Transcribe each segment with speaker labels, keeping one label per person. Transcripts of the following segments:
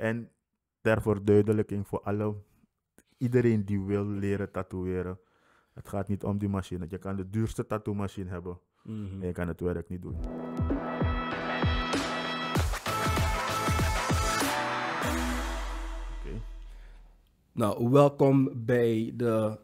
Speaker 1: En daarvoor duidelijking voor alle, iedereen die wil leren tatoeëren. Het gaat niet om die machine. Je kan de duurste tattoo-machine hebben. En mhm. je kan het werk niet doen. Okay.
Speaker 2: Nou, welkom bij de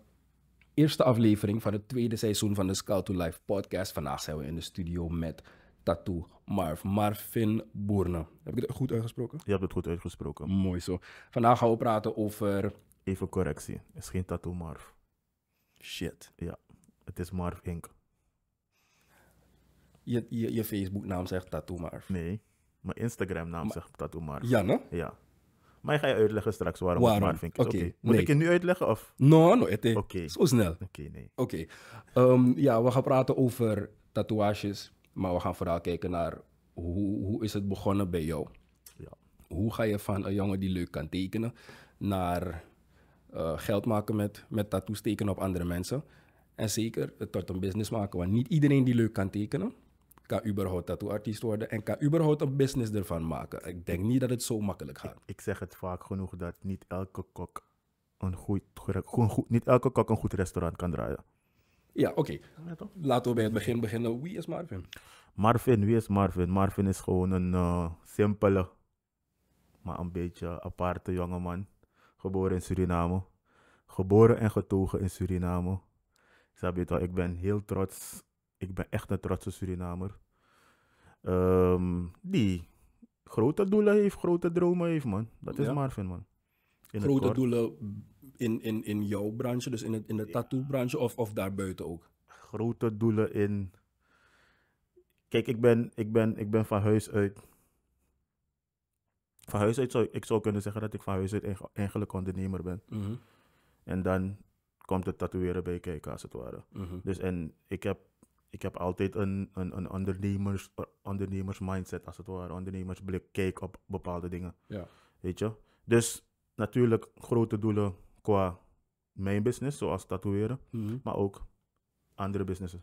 Speaker 2: eerste aflevering van het tweede seizoen van de Scout to Life podcast. Vandaag zijn we in de studio met Tattoo Marv. Marvin Boerne. Heb ik het goed uitgesproken? Je hebt het goed uitgesproken. Mooi zo. Vandaag gaan we praten over... Even correctie. Het is geen Tattoo Marv.
Speaker 1: Shit. Ja, het is Marv Inc. Je, je, je Facebook-naam zegt Tattoo Marv. Nee, mijn Instagram-naam zegt Tattoo Marv. Ja, ne? Ja. Maar ik ga je uitleggen straks waarom, waarom? Marv Inc. Oké. Moet ik je nu uitleggen of?
Speaker 2: Nee, no, het is zo snel. Oké, nee. Oké. Ehm, ja, we gaan praten over tatoeages. Maar we gaan vooral kijken naar hoe, hoe is het begonnen bij jou? Ja. Hoe ga je van een jongen die leuk kan tekenen naar eh, geld maken met, met tattoos tekenen op andere mensen? En zeker het tot een business maken. Want niet iedereen die leuk kan tekenen, kan überhaupt tattooartiest worden en kan überhaupt een business ervan maken. Ik denk niet dat het zo makkelijk gaat. Ik,
Speaker 1: zeg het vaak
Speaker 2: genoeg dat niet elke kok
Speaker 1: een goed, goed, goed, niet elke kok een goed restaurant kan draaien.
Speaker 2: Ja, oké. Laten we bij het begin beginnen. Wie is Marvin?
Speaker 1: Marvin, wie is Marvin? Marvin is gewoon een eh, simpele, maar een beetje aparte jongeman. Geboren in Suriname. Geboren en getogen in Suriname. Ik ik ben heel trots. Ik ben echt een trotse Surinamer. Ehm, die grote doelen heeft, grote dromen heeft, man. Dat is Marvin, man. grote
Speaker 2: doelen in, in, in jouw branche, dus in, het, in de tattoo-branche of, of daarbuiten ook?
Speaker 1: Grote doelen in. Kijk, ik ben, ik ben, ik ben van huis uit. Van huis uit zou ik zou kunnen zeggen dat ik van huis uit eigenlijk ondernemer ben. Mhm. En dan komt het tatoeëren bij kijken, als het ware. Mhm. Dus en ik heb, ik heb altijd een, een, een ondernemers, ondernemers mindset, als het ware. Ondernemersblik, kijk op bepaalde dingen. Ja. Weet je? Dus natuurlijk grote doelen qua mijn business, zoals tatoeëren, mhm. maar ook andere businesses.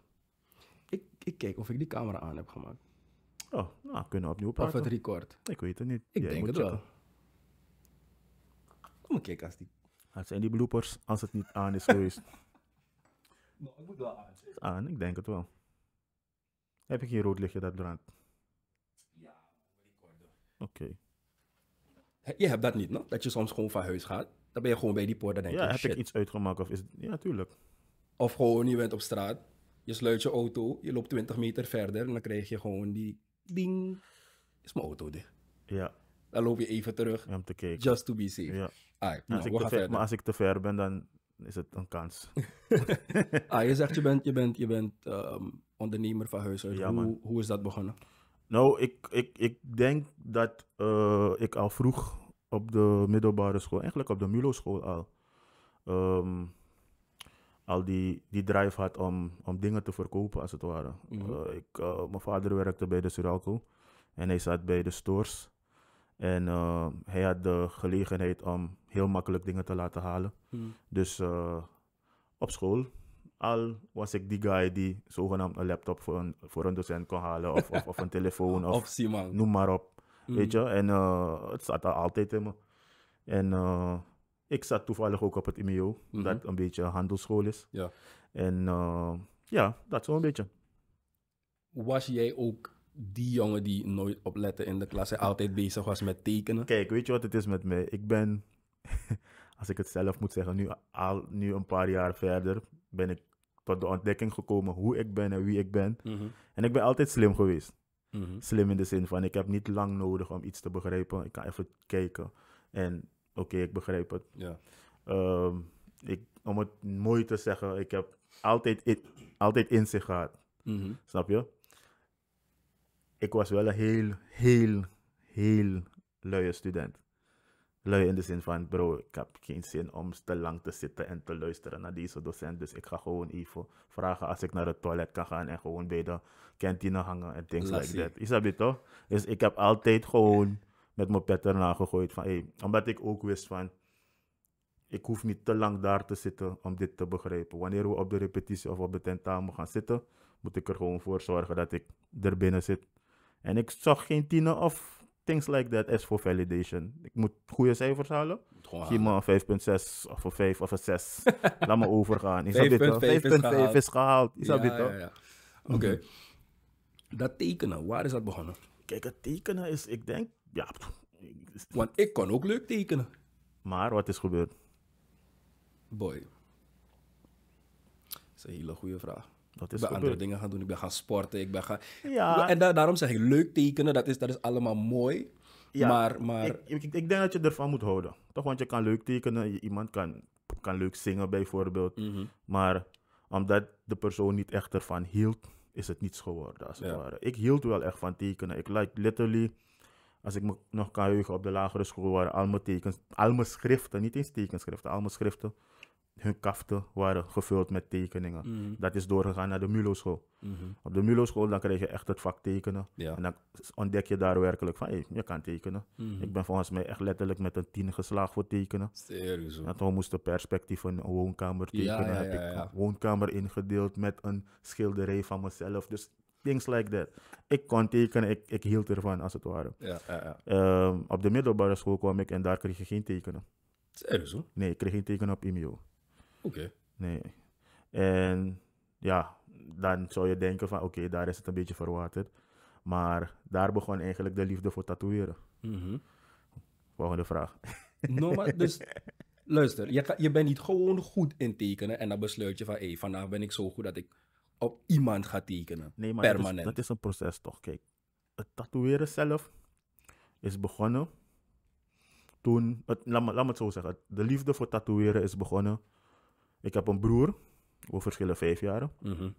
Speaker 2: Ik, ik kijk of ik die camera aan heb
Speaker 1: gemaakt. Oh, nou, kunnen we opnieuw praten. Of het record. Ik weet het niet. Ik denk het wel. Kom maar kijken als die... Het zijn die bloopers als het niet aan is geweest.
Speaker 2: nou, ik moet wel aan Ah, Aan, ik
Speaker 1: denk het wel. Heb ik hier rood lichtje dat brandt? Ja, recorder. Oké.
Speaker 2: Je hebt dat niet, no? Dat je soms gewoon van huis gaat dan ben je gewoon bij die poort. Dan denk ja, je, heb ik iets uitgemaakt? Of is Ja, tuurlijk. Of gewoon, je bent op straat. Je sluit je auto. Je loopt 20 meter verder. En dan krijg je gewoon die... Ding. Is mijn auto dicht? Ja. Dan loop je even terug. Om te kijken. Just to be safe. Ja. als nou, ik te ver, maar als
Speaker 1: ik te ver ben, dan is het een kans.
Speaker 2: ah, je zegt je bent, je bent, je bent ehm, ondernemer van huis Ja, hoe, hoe, is
Speaker 1: dat begonnen? Nou, ik, ik, ik denk dat eh, ik al vroeg op de middelbare school, eigenlijk op de MULO school al, ehm, al die, die drive had om, om dingen te verkopen als het ware. Mhm. Eh, ik, eh, mijn vader werkte bij de Suralco en hij zat bij de stores. En ehm, hij had de gelegenheid om heel makkelijk dingen te laten halen. Mhm. Dus eh, op school al was ik die guy die zogenaamd een laptop voor een, voor een docent kon halen of, of, of een telefoon of, of noem maar op. Mm. Weet je, en eh, het staat daar altijd in me. En eh, ik zat toevallig ook op het IMO e mhm. dat een beetje handelsschool is. Ja. En eh, ja, dat zo'n beetje. Was jij ook die jongen die nooit oplette in de klas en altijd bezig was met tekenen? Kijk, weet je wat het is met mij? Ik ben, als ik het zelf moet zeggen, nu, al, nu een paar jaar verder ben ik tot de ontdekking gekomen hoe ik ben en wie ik ben. Mhm. En ik ben altijd slim geweest. Mhm. Slim in de zin van, ik heb niet lang nodig om iets te begrijpen. Ik kan even kijken en oké, ik begrijp het. Ja. Ehm, ik, om het mooi te zeggen, ik heb altijd, altijd inzicht gehad. Mhm. Snap je? Ik was wel een heel, heel, heel luie student lui in de zin van, bro, ik heb geen zin om te lang te zitten en te luisteren naar deze docent. Dus ik ga gewoon even vragen als ik naar het toilet kan gaan en gewoon bij de kantine hangen en things Lassie. like that. Is dat toch? Dus ik heb altijd gewoon met mijn pet erna gegooid van, hey, omdat ik ook wist van, ik hoef niet te lang daar te zitten om dit te begrijpen. Wanneer we op de repetitie of op de tentamen gaan zitten, moet ik er gewoon voor zorgen dat ik er binnen zit. En ik zag geen tiener of things like that is for validation. Ik moet goede cijfers halen. Geen me 5.6 of een 5 of een 6. Laat me overgaan. 5.5 is gehaald. Is ja, dit ja. Oké. Mhm. Dat
Speaker 2: tekenen, waar is dat begonnen? Kijk, het tekenen is, ik denk, ja. Want ik kan ook leuk tekenen.
Speaker 1: Maar wat is gebeurd?
Speaker 2: Boy. Dat is een hele goede vraag. Dat ik ben andere dingen gaan doen. Ik ben gaan sporten. Ik ben gaan... Ja. En
Speaker 1: daarom zeg ik, leuk tekenen, dat is, dat is allemaal mooi.
Speaker 2: maar, maar... Ik,
Speaker 1: ik, ik, denk dat je ervan moet houden. Toch, want je kan leuk tekenen. Iemand kan, kan leuk zingen bijvoorbeeld. Mhm. Maar omdat de persoon niet echt ervan hield, is het niets geworden als het ware. Ik hield wel echt van tekenen. Ik like literally... Als ik me nog kan heugen op de lagere school waren al mijn tekens, al mijn schriften, niet eens tekenschriften, al mijn schriften hun kaften waren gevuld met tekeningen. Mhm. Dat is doorgegaan naar de MULO-school. Mhm. Op de MULO-school dan krijg je echt het vak tekenen. En dan ontdek je daar werkelijk van, je kan tekenen. Mhm. Ik ben volgens mij echt letterlijk met een tien geslaagd voor tekenen. Serieus. En toen moest perspectief een woonkamer tekenen. Ja, ja, heb ik woonkamer ingedeeld met een schilderij van mezelf. Dus things like that. Ik kon tekenen, ik, ik hield ervan als het ware. Um, op de middelbare school kwam ik en daar kreeg je geen tekenen. Serieus? Nee, ik kreeg geen tekenen op IMEO. Oké. Nee. En ja, dan zou je denken van oké, daar is het een beetje verwaterd. Maar daar begon eigenlijk de liefde voor tatoeëren. Mhm. Volgende vraag. No, maar dus
Speaker 2: luister, je, je bent niet gewoon goed in tekenen en dan besluit je van hé, hey, vandaag ben ik zo goed dat ik op iemand ga tekenen. Nee, maar permanent. Dat is,
Speaker 1: een proces toch? Kijk, het tatoeëren zelf is begonnen toen, laat, me, laat me het zo zeggen, de liefde voor tatoeëren is begonnen ik heb een broer, over verschillen vijf jaar. Mhm.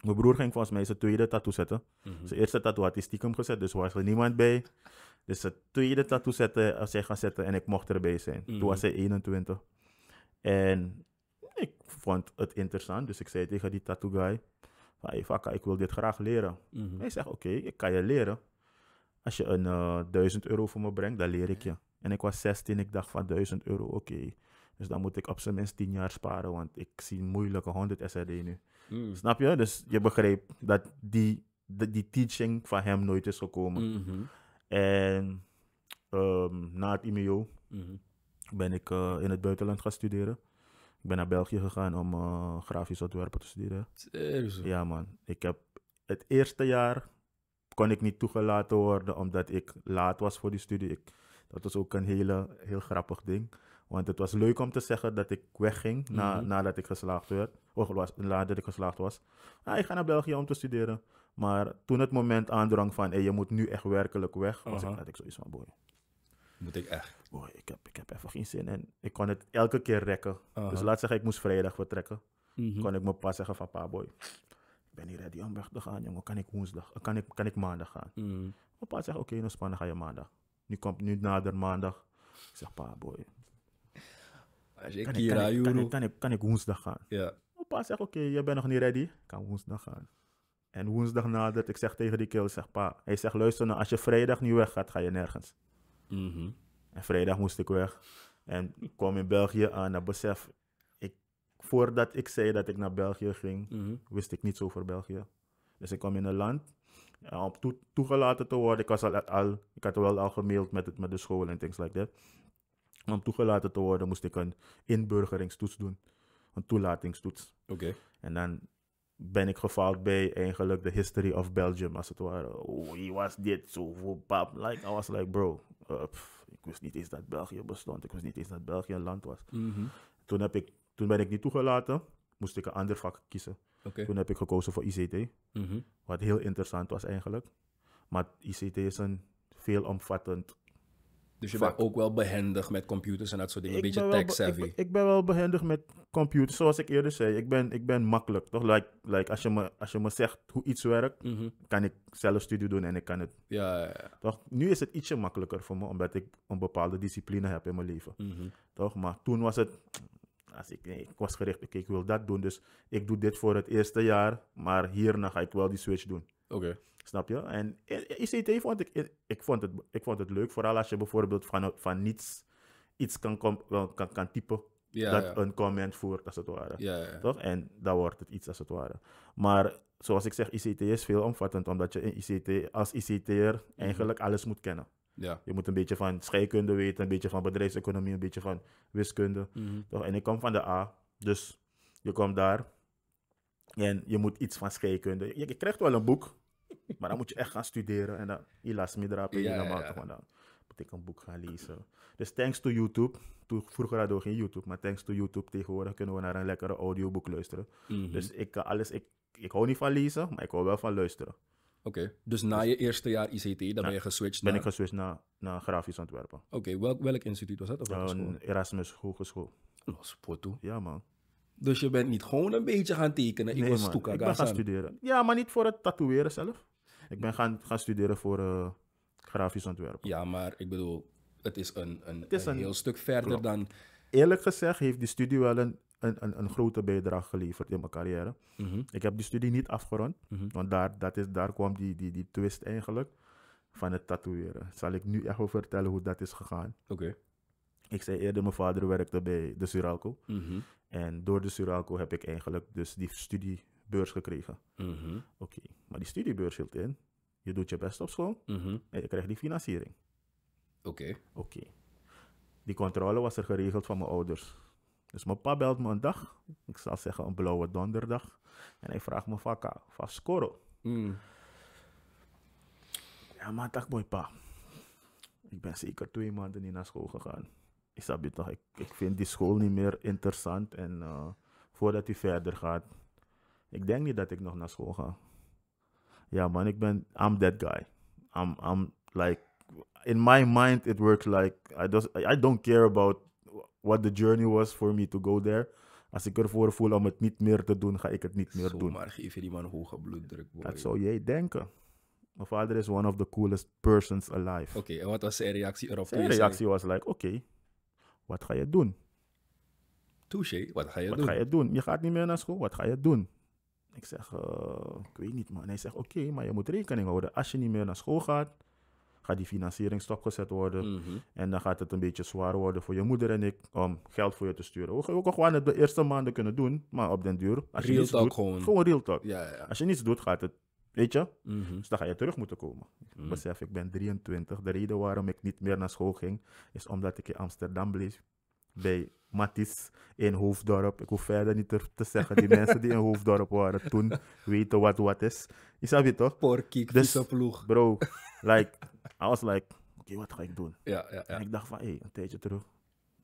Speaker 1: Mijn broer ging volgens mij zijn tweede tattoo zetten. Mhm. Zijn eerste tattoo had hij stiekem gezet, dus was er niemand bij. Dus zijn tweede tattoo zetten, eh, als hij gaan zetten en ik mocht erbij zijn. Toen mhm. was hij 21. En ik vond het interessant, dus ik zei tegen die tattoo guy: hey, Vaka, ik wil dit graag leren. Hij zegt: Oké, ik kan je leren. Als je een 1000 eh, euro voor me brengt, dan leer ik je. En ik was 16, ik dacht van 1000 euro, oké. Dus dan moet ik op zijn minst 10 jaar sparen, want ik zie moeilijke 100 SRD e nu. Mm. Snap je? Dus je begreep dat die, die teaching van hem nooit is gekomen. Mhm. En ehm, na het IMO e mhm. ben ik eh, in het buitenland gaan studeren. Ik ben naar België gegaan om eh, grafisch ontwerpen te studeren. Serieus? Ja, man. Ik heb het eerste jaar kon ik niet toegelaten worden omdat ik laat was voor die studie. Ik, dat was ook een hele, heel grappig ding. Want het was leuk om te zeggen dat ik wegging na, mhm. nadat ik geslaagd werd. Of was, nadat ik geslaagd was. Ah, ik ga naar België om te studeren. Maar toen het moment aandrang van hey, je moet nu echt werkelijk weg, was ik, had ik zoiets van boy. Moet ik echt? Boy, ik heb, ik heb even geen zin en ik kon het elke keer rekken. Dus laat zeggen, ik moest vrijdag vertrekken. Mm Kon ik mijn pa zeggen van pa boy, ik ben niet ready om weg te gaan jongen. Kan ik woensdag, kan ik, kan ik maandag gaan? Mm Mijn pa zegt oké, nou, dan nou, ga je maandag. Nu komt nu nader maandag. Ik zeg pa boy, als ik kan hier kan, ik woensdag gaan? Ja. Opa oh, zegt, oké, je bent nog niet ready. Ik kan woensdag gaan. En woensdag nadert, ik zeg tegen die keel, zeg pa. Hij zegt, luister nou, als je vrijdag niet weggaat, ga je nergens. Mhm. En vrijdag moest ik weg. En ik kwam in België aan en besef, ik, voordat ik zei dat ik naar België ging, mhm. wist ik niets over België. Dus ik kwam in een land, eh, om toegelaten te worden, ik, was al, al, ik had wel al gemaild met, met de school en things like that. Om toegelaten te worden moest ik een inburgeringstoets doen. Een toelatingstoets. Oké. En dan ben ik gefaald bij eigenlijk de history of Belgium, als het ware. Oh, hij was dit, zo, so, pap. Like, I was like, bro, eh, pff, ik wist niet eens dat België bestond. Ik wist niet eens dat België een land was. Mm -hmm. toen, heb ik, toen ben ik niet toegelaten, moest ik een ander vak kiezen. Toen heb ik gekozen voor ICT, mhm. wat heel interessant was eigenlijk. Maar ICT is een veelomvattend dus je bent ook wel behendig met computers en dat soort dingen. een beetje tech-savvy. Ik, ben wel behendig met computers, zoals ik eerder zei. Ik ben, ik ben makkelijk, toch? Like, like als, je me, als je me zegt hoe iets werkt, mhm. kan ik zelf studie doen en ik kan het. Ja, ja, ja, Toch? Nu is het ietsje makkelijker voor me, omdat ik een bepaalde discipline heb in mijn leven. Mhm. Toch? Maar toen was het... Als ik, ik was gericht, okay, ik wil dat doen, dus ik doe dit voor het eerste jaar, maar hierna ga ik wel die switch doen. Oké. Okay. Snap je? En ICT vond ik, ik, vond het, ik vond het leuk, vooral als je bijvoorbeeld van, van niets iets kan, kan, kan, kan typen. dat een comment voert, als het ware. Toch? En dan wordt het iets, als het ware. Maar zoals ik zeg, ICT is veelomvattend, omdat je in ICT, als ICT'er eigenlijk mhm. alles moet kennen. Ja. Je moet een beetje van scheikunde weten, een beetje van bedrijfseconomie, een beetje van wiskunde. Mhm. Toch? En ik kom van de A, dus je komt daar en je moet iets van scheikunde. je krijgt wel een boek, maar dan moet je echt gaan studeren. En dan, helaas, middelbaar ja, ja, dan moet ik een boek gaan lezen. Dus thanks to YouTube. Toen, vroeger hadden we geen YouTube, maar thanks to YouTube tegenwoordig kunnen we naar een lekkere audioboek luisteren. Mhm. Dus ik kan eh, alles, ik, ik hou niet van lezen, maar ik hou wel van luisteren. Oké, dus na dus- je eerste jaar ICT, dan ben je geswitcht ben naar... Ben ik geswitcht naar, naar grafisch ontwerpen. Oké, welk, welk
Speaker 2: instituut was dat? Of welke eh, Erasmus Hogeschool. Los oh, Porto. Ja, man. Dus je bent niet
Speaker 1: gewoon een beetje gaan tekenen? Nee, ik was man. gaan studeren. Ja, maar niet voor het tatoeëren zelf. Ik ben gaan, gaan studeren voor eh, grafisch ontwerp. Ja, maar ik bedoel, het is een, een, een, heel stuk verder dan. Eerlijk gezegd heeft die studie wel een, een, een, grote bijdrage geleverd in mijn carrière. Mhm. Ik heb die studie niet afgerond, mhm. want daar, dat is, daar kwam die, die, die twist eigenlijk van het tatoeëren. Zal ik nu echt over vertellen hoe dat is gegaan? Oké. Ik zei eerder, mijn vader werkte bij de Suralco. Mhm. En door de Suralco heb ik eigenlijk dus die studie beurs gekregen. Mhm. Oké, maar die studiebeurs hield in. Je doet je best op school mhm. en je krijgt die financiering. Oké. Oké. Die controle was er geregeld van mijn ouders. Dus mijn pa belt me een dag, ik zal zeggen een blauwe donderdag, en hij vraagt me van, van Scoro. Mm. Ja, maar dag mooi pa. Ik ben zeker twee maanden niet naar school gegaan. Ik zag, toch, ik, vind die school niet meer interessant en eh, voordat u verder gaat, ik denk niet dat ik nog naar school ga. Ja, man, ik ben. I'm that guy. I'm, I'm like. In my mind, it works like. I, just, I don't care about what the journey was for me to go there. Als ik ervoor voel om het niet meer te doen, ga ik het niet meer doen.
Speaker 2: Maar geef je die man hoge bloeddruk.
Speaker 1: Boy. Dat zou jij denken. Mijn vader is one of the coolest persons alive.
Speaker 2: Oké, en wat was zijn reactie erop? Zijn reactie
Speaker 1: was like, oké, wat ga je doen?
Speaker 2: Touché, wat ga je doen? Wat ga je
Speaker 1: doen? Je gaat niet meer naar school, wat ga je doen? Ik zeg, eh, ik weet niet man. En hij zegt, oké, maar je moet rekening houden. Als je niet meer naar school gaat, gaat die financiering stopgezet worden. Mhm. En dan gaat het een beetje zwaar worden voor je moeder en ik om geld voor je te sturen. We gaan ook gewoon het de eerste maanden kunnen doen, maar op den duur. Als real je talk doet, gewoon. Gewoon real talk. Ja, ja. Als je niets doet, gaat het, weet je. Mhm. Dus dan ga je terug moeten komen. Mm. Besef, ik ben 23. De reden waarom ik niet meer naar school ging, is omdat ik in Amsterdam bleef bij Matisse in Hoofddorp. Ik hoef verder niet te zeggen. Die mensen die in Hoofddorp waren toen weten wat wat is. Je snap je toch? Porkiek, dus, ploeg. Bro, like, I was like, oké, wat ga ik doen? Ja, ja, ja. En ik dacht van, hé, hey, een tijdje terug,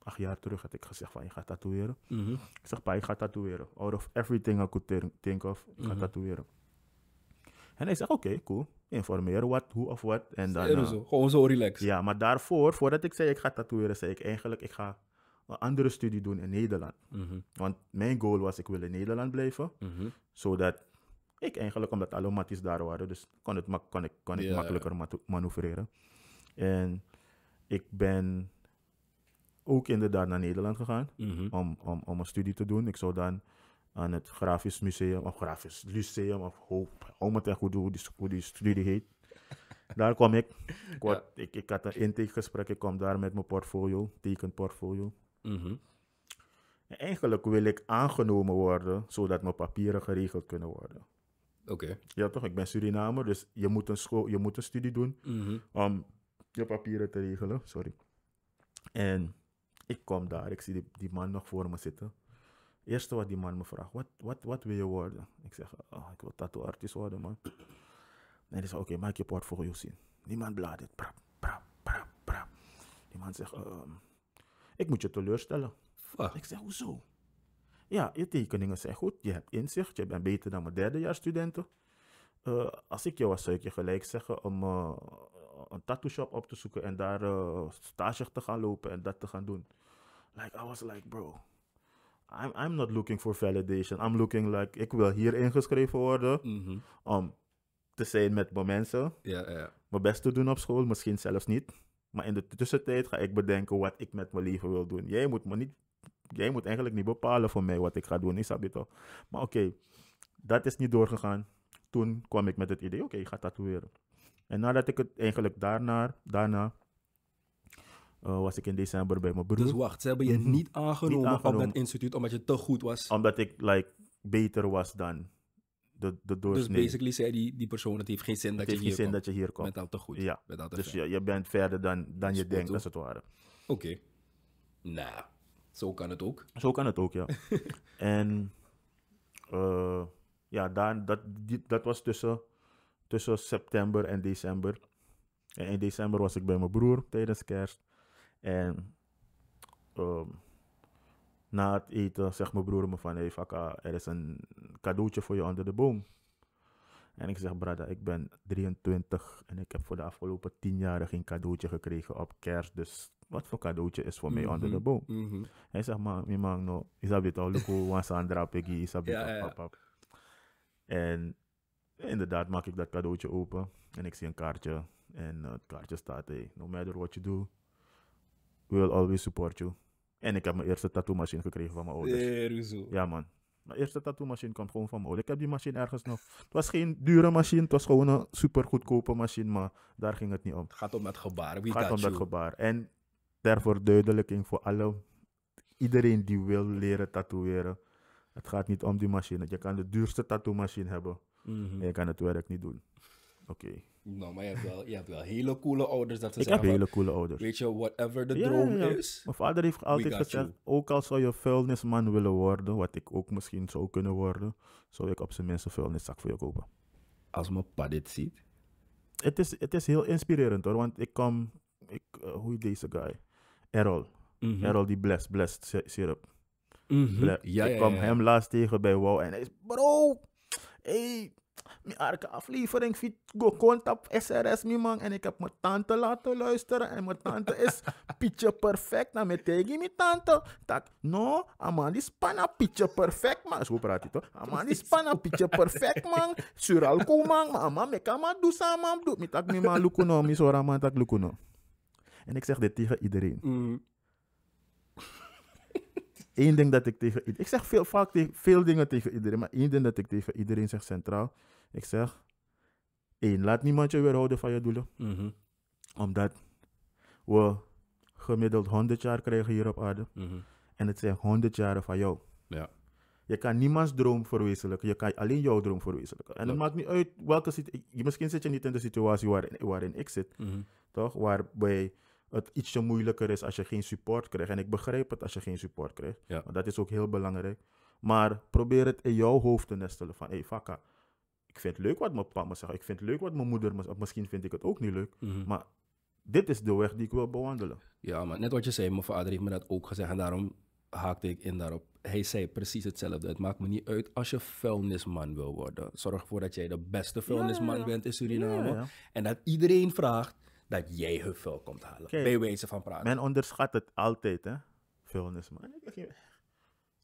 Speaker 1: acht jaar terug, had ik gezegd van, je gaat tatoeëren. Mhm. Ik zeg, pa, ik ga tatoeëren. Out of everything I could think of, ik ga mhm. tatoeëren. En hij zegt, oké, cool. Informeer wat, hoe of wat. En dan, eh, Gewoon zo relaxed. Ja, maar daarvoor, voordat ik zei ik ga tatoeëren, zei ik eigenlijk, ik ga een andere studie doen in Nederland. Mhm. Want mijn goal was, ik wil in Nederland blijven, mm zodat ik eigenlijk, omdat alle matties daar waren, dus kon, het kon ik, kon ik makkelijker manoeuvreren. En ik ben ook inderdaad naar Nederland gegaan mhm. om, om, om een studie te doen. Ik zou dan aan het Grafisch Museum, of Grafisch Lyceum, of Hoop, om het echt goed hoe die, hoe die studie heet. Daar kom ik. Ik, ik. ik had een intakegesprek, ik kwam daar met mijn portfolio, tekenportfolio. Mhm. eigenlijk wil ik aangenomen worden, zodat mijn papieren geregeld kunnen worden. Oké. Ja, toch? Ik ben Surinamer, dus je moet een, school, je moet een studie doen mhm. om je papieren te regelen. Sorry. En ik kom daar, ik zie die, man nog voor me zitten. Het eerste wat die man me vraagt, wat, wat, wat wil je worden? Ik zeg, oh, ik wil tattooartiest worden, man. En hij zegt, oké, maak je portfolio zien. Die man bladert, prap, prap, prap, prap. Die man zegt, ehm, ik moet je teleurstellen. Fuck. Ik zeg, hoezo? Ja, je tekeningen zijn goed, je hebt inzicht, je bent beter dan mijn derdejaarsstudenten. Uh, eh, als ik jou was, zou ik je gelijk zeggen om eh, een tattoo shop op te zoeken en daar eh, stage te gaan lopen en dat te gaan doen. Like, I was like, bro, I'm, I'm not looking for validation. I'm looking like, ik wil hier ingeschreven worden mhm. om te zijn met mijn mensen. Mijn best te doen op school, misschien zelfs niet. Maar in de tussentijd ga ik bedenken wat ik met mijn leven wil doen. Jij moet, me niet, jij moet eigenlijk niet bepalen voor mij wat ik ga doen, dat je toch? Maar oké, dat is niet doorgegaan. Toen kwam ik met het idee, oké, ik ga tatoeëren. En nadat ik het eigenlijk daarna, daarna eh, was ik in december bij mijn broer. Dus wacht, ze hebben je mhm. niet, aangenomen van dat instituut omdat je te goed was? Omdat ik like, beter was dan dus basically
Speaker 2: zei die, die persoon, het heeft geen zin, dat, heeft je geen zin dat je hier komt. Met al te goed. Ja. Met al dus je,
Speaker 1: je, bent verder dan, dan je denkt, als het ware. Oké. Nou, zo kan het ook. Zo kan het ook, ja. en eh, ja, daar, dat, die, dat was tussen, tussen september en december. En in december was ik bij mijn broer tijdens kerst. En... Ehm, na het eten zegt mijn broer me van, hey Faka, er is een cadeautje voor je onder de boom. En ik zeg, brada, ik ben 23 en ik heb voor de afgelopen 10 jaar geen cadeautje gekregen op kerst. Dus wat voor cadeautje is voor mij mhm, onder de boom? Mm Hij zegt, maar mi man, no, isabit al luku, wansandra Sandra isabit ja, papa. En inderdaad maak ik dat cadeautje open en ik zie een kaartje. En het kaartje staat, no matter what you do, we will always support you. En ik heb mijn eerste tattoo machine gekregen van mijn ouders. Ja, man. Mijn eerste tattoo machine kwam gewoon van mijn ouders. Ik heb die machine ergens nog. Het was geen dure machine, het was gewoon een super goedkope machine, maar daar ging het niet om. Het gaat om dat gebaar. Het gaat om dat gebaar. En ter verduidelijking voor alle, iedereen die wil leren tatoeëren. Het gaat niet om die machine. Je kan de duurste tattoo machine hebben. En mhm. je kan het werk niet doen. Oké.
Speaker 2: Nou, maar je hebt, wel, hele coole ouders. Dat ze ik heb hele coole ouders. Weet je, whatever de yeah, droom is. Mijn
Speaker 1: vader heeft altijd gezegd: ook al zou je vuilnisman willen worden, wat ik ook misschien zou kunnen worden, zou ik op zijn minst een vuilniszak voor je kopen. Als mijn pa dit ziet. Het is, het is heel inspirerend hoor, want ik kom. Ik, eh, hoe heet deze guy? Errol. Mhm. Errol die blessed, mhm. blessed syrup. ja, ik kwam hem laatst tegen bij Wow en hij is: Bro, hey, mijn arke aflevering vind go op SRS man en ik heb mijn tante laten luisteren en mijn tante is pietje perfect na nou, met tegen mijn tante tak no aman is pana pietje perfect man zo praat hij toch aman is pana pietje perfect man sural man maar aman me kama maar doen samen mijn mi tak mi malu lukuno mi sora man nou, tak lukuno en ik zeg dit tegen iedereen mm. Eén ding dat ik tegen iedereen... Ik zeg veel, vaak tegen veel dingen tegen iedereen, maar één ding dat ik tegen iedereen zeg centraal. Ik zeg, één, laat niemand je weerhouden van je doelen. Mhm. Omdat we gemiddeld 100 jaar krijgen hier op aarde. Mhm. En het zijn 100 jaar van jou. Ja. Je kan niemands droom verwezenlijken. Je kan alleen jouw droom verwezenlijken. En ja. het maakt niet uit welke situatie. Misschien zit je niet in de situatie waarin, ik zit. Mm -hmm. Toch? Waarbij het ietsje moeilijker is als je geen support krijgt. En ik begrijp het als je geen support krijgt. Dat is ook heel belangrijk. Maar probeer het in jouw hoofd te nestelen. Van, hé, hey, ik vind het leuk wat mijn papa zegt. Ik vind het leuk wat mijn moeder me zegt. Misschien vind ik het ook niet leuk. Mhm. Maar dit is de weg die ik wil bewandelen. Ja, maar net wat je zei, mijn
Speaker 2: vader heeft me dat ook gezegd. En daarom haakte ik in daarop. Hij zei precies hetzelfde. Het maakt me niet uit als je vuilnisman wil worden. Zorg ervoor dat jij de beste vuilnisman bent in Suriname.
Speaker 1: en dat iedereen vraagt dat
Speaker 2: jij hun vuil komt halen.
Speaker 1: bij wijze van praten. Men onderschat het altijd, hè? Vuilnisman. Ik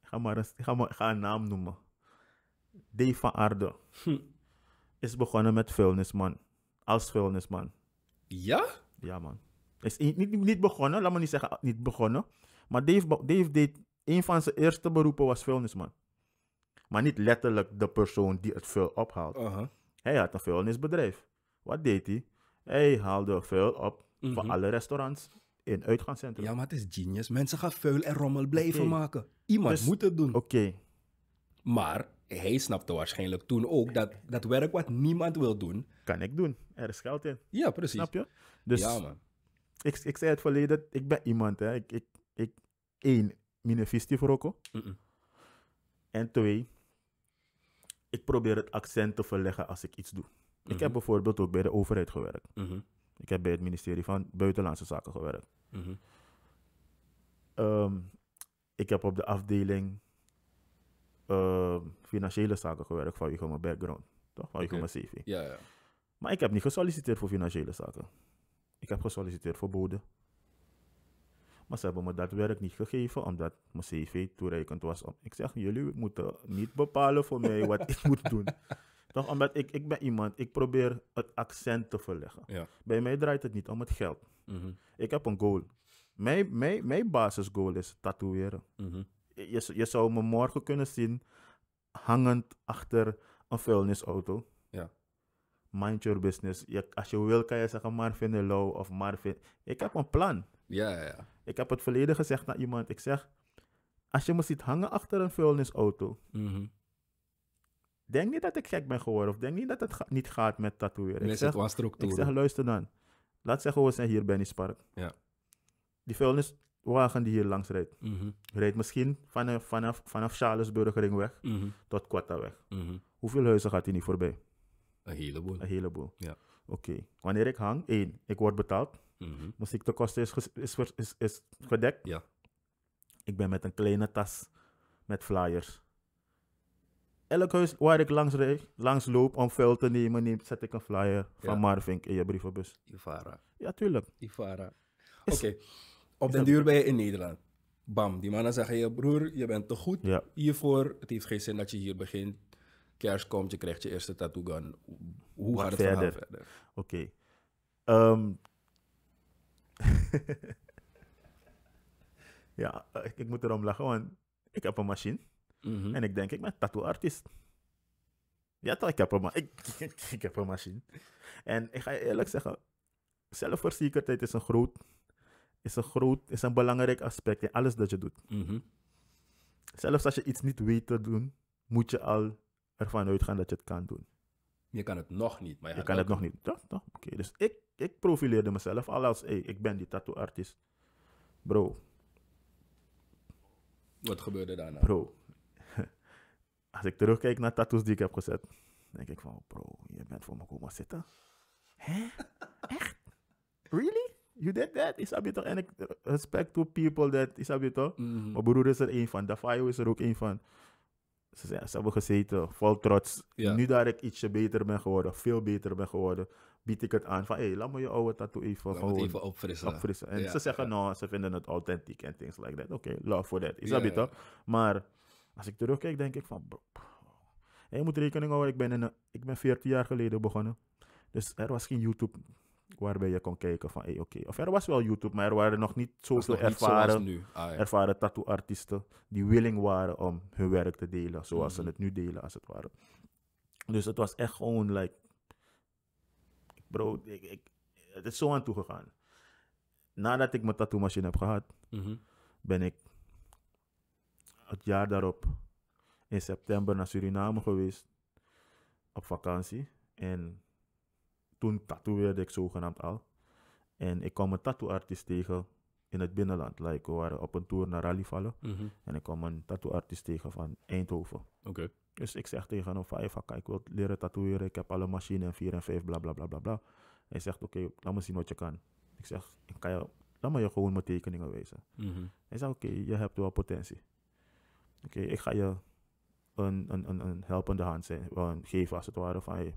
Speaker 1: ga maar, een, ga maar ga een naam noemen. Dave van hm is begonnen met vuilnisman. Als vuilnisman. Ja? Ja, man. Is niet, niet, begonnen, laat me niet zeggen niet begonnen. Maar Dave, Dave deed, een van zijn eerste beroepen was vuilnisman. Maar niet letterlijk de persoon die het vuil ophaalt. Hij had een vuilnisbedrijf. Wat deed hij? Hij haalde vuil op mm van alle restaurants in uitgangscentrum. Ja, maar het is
Speaker 2: genius. Mensen gaan vuil en rommel blijven maken. Iemand dus-
Speaker 1: moet het doen. Oké. Maar
Speaker 2: hij snapte waarschijnlijk toen ook dat dat werk wat niemand wil doen. Kan ik doen.
Speaker 1: Er is geld
Speaker 3: in. Ja, precies. Snap je? Dus ja, man.
Speaker 1: Ik, ik zei het verleden, ik ben iemand. Hè. Ik, ik, ik, één, mijn visie verrokken. En twee, ik probeer het accent te verleggen als ik iets doe. Ik heb mm-hmm. bijvoorbeeld ook bij de overheid gewerkt. Mm-hmm. Ik heb bij het ministerie van Buitenlandse Zaken gewerkt. Mm-hmm. Ehm, ik heb op de afdeling eh, financiële zaken gewerkt vanwege mijn background, toch? Vanwege okay. mijn CV. Ja, ja. Maar ik heb niet gesolliciteerd voor financiële zaken. Ik heb gesolliciteerd voor boden. Maar ze hebben me dat werk niet gegeven omdat mijn CV toereikend was. Om, ik zeg, jullie moeten niet bepalen voor mij wat ik moet doen. Toch? Omdat ik, ik ben iemand, ik probeer het accent te verleggen. Bij mij draait het niet om het geld. Mhm. Ik heb een goal. Mijn, mijn, mijn basisgoal is tatoeëren. Mm je, zou me morgen kunnen zien hangend achter een vuilnisauto. Ja. Mind your business. als je wil kan je zeggen Marvin de Low of Marvin. Ik heb een plan. Ja, ja, Ik heb het verleden gezegd naar iemand. Ik zeg, als je me ziet hangen achter een vuilnisauto. Mhm. Denk niet dat ik gek ben geworden. Of denk niet dat het niet gaat met tatoeëren. ik, zeg, luister dan. Laat zeggen, we zijn hier bij Park. Ja. Die vuilnis, wagen die hier langs rijdt. Mm Rijdt misschien vanaf, vanaf, vanaf mhm. tot Quattaweg. weg. Mhm. Hoeveel huizen gaat hij niet voorbij? Een heleboel. Een heleboel. Ja. Oké. Wanneer ik hang, één, ik word betaald. Mhm. Mijn ziektekosten is, is, is, is gedekt. Ja. Ik ben met een kleine tas met flyers. Elk huis waar ik langs, langs loop om vuil te nemen, neem, zet ik een flyer van Marvink in je brievenbus. Ivara.
Speaker 2: Ja, tuurlijk. Ivara. Oké op den duur ben je in Nederland. Bam, die mannen zeggen je broer, je bent te goed hiervoor. Het heeft geen zin dat je hier begint. Kerst komt, je krijgt je eerste tattoo gun. Hoe gaat het verder? verder?
Speaker 1: Oké. Ehm, ja, ik, moet erom lachen, want ik heb een machine. Mhm. En ik denk, ik ben tattoo-artiest. Ja, toch, ik heb, een ik, ik, ik, heb een machine. En ik ga je eerlijk zeggen, zelfverzekerdheid is een groot is een groot, is een belangrijk aspect in alles dat je doet. Mm Zelfs als je iets niet weet te doen, moet je al ervan uitgaan dat je het kan doen. Je kan het nog niet, maar je, kan het nog niet. toch? Oké, dus ik, ik profileerde mezelf al als, hey, ik ben die tattoo Bro.
Speaker 2: Wat gebeurde daarna? Bro.
Speaker 1: Als ik terugkijk naar tattoos die ik heb gezet, denk ik van, bro, je bent voor me komen zitten. Hè? Echt? Really? You did that, isabi toch? En ik respect to people that, isabi toch? Mm -hmm. Mijn broer is er een van, Dafayo is er ook een van. Ze, hebben gezeten, vol trots. Nu dat ik ietsje beter ben geworden, veel beter ben geworden, bied ik het aan van, hé, hey, laat me je oude tattoo even opfrissen. opfrissen. En ze zeggen, nou, ze vinden het authentiek en things like that. Oké, love for that, isabi toch? Maar als ik terugkijk, denk ik van, bro, je moet rekening houden, ik ben, in ik ben 14 jaar geleden begonnen. Dus er was geen YouTube waarbij je kon kijken van, hey, oké. Of er was wel YouTube, maar er waren nog niet zoveel ervaren, ah, ervaren tattoo die willing waren om hun werk te delen, zoals ze mhm. het nu delen, als het ware. Dus het was echt gewoon, like, bro, ik, het is zo aan toegegaan. Nadat ik mijn tattoo-machine heb gehad, mhm. ben ik het jaar daarop in september naar Suriname geweest, op vakantie. En toen tatoeëerde ik zogenaamd al. En ik kwam een tattooartiest tegen in het binnenland. Like, we waren op een tour naar Rallyvallen. Mm En ik kwam een tattooartiest tegen van Eindhoven. Dus ik zeg tegen hem ik wil leren tatoeëren. Ik heb alle machine en vier en vijf, bla bla bla bla bla. Hij zegt, oké, laat me zien wat je kan. Ik zeg, ik kan je, laat me gewoon mijn tekeningen wijzen. Mhm. Hij zegt, oké, je hebt wel potentie. Oké, ik ga je een, een, een, een helpende hand zijn, geven als het ware van,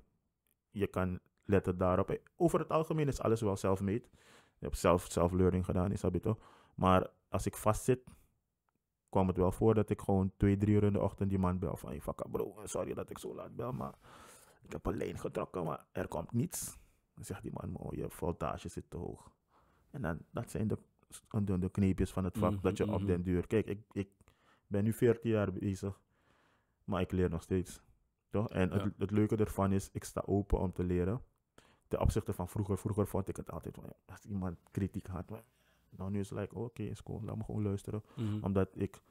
Speaker 1: je kan het daarop. Over het algemeen is alles wel zelfmeet. Je hebt heb zelf self gedaan, gedaan Isabito. Maar als ik vastzit, kwam het wel voor dat ik gewoon twee, drie uur in de ochtend die man bel. Van, je fuck bro, sorry dat ik zo laat bel, maar ik heb een lijn getrokken, maar er komt niets. Dan zegt die man, oh, je voltage zit te hoog. En dan, dat zijn de, de, de kneepjes van het vak mhm, dat je op mhm. den duur... Kijk, ik, ik ben nu 14 jaar bezig, maar ik leer nog steeds. Toch? En het leuke ervan is, ik sta open om te leren ten opzichte van vroeger. Vroeger vond ik het altijd, als iemand kritiek had, dan nu is het like, oh, oké, okay, is cool, laat me gewoon luisteren. Mhm. Omdat ik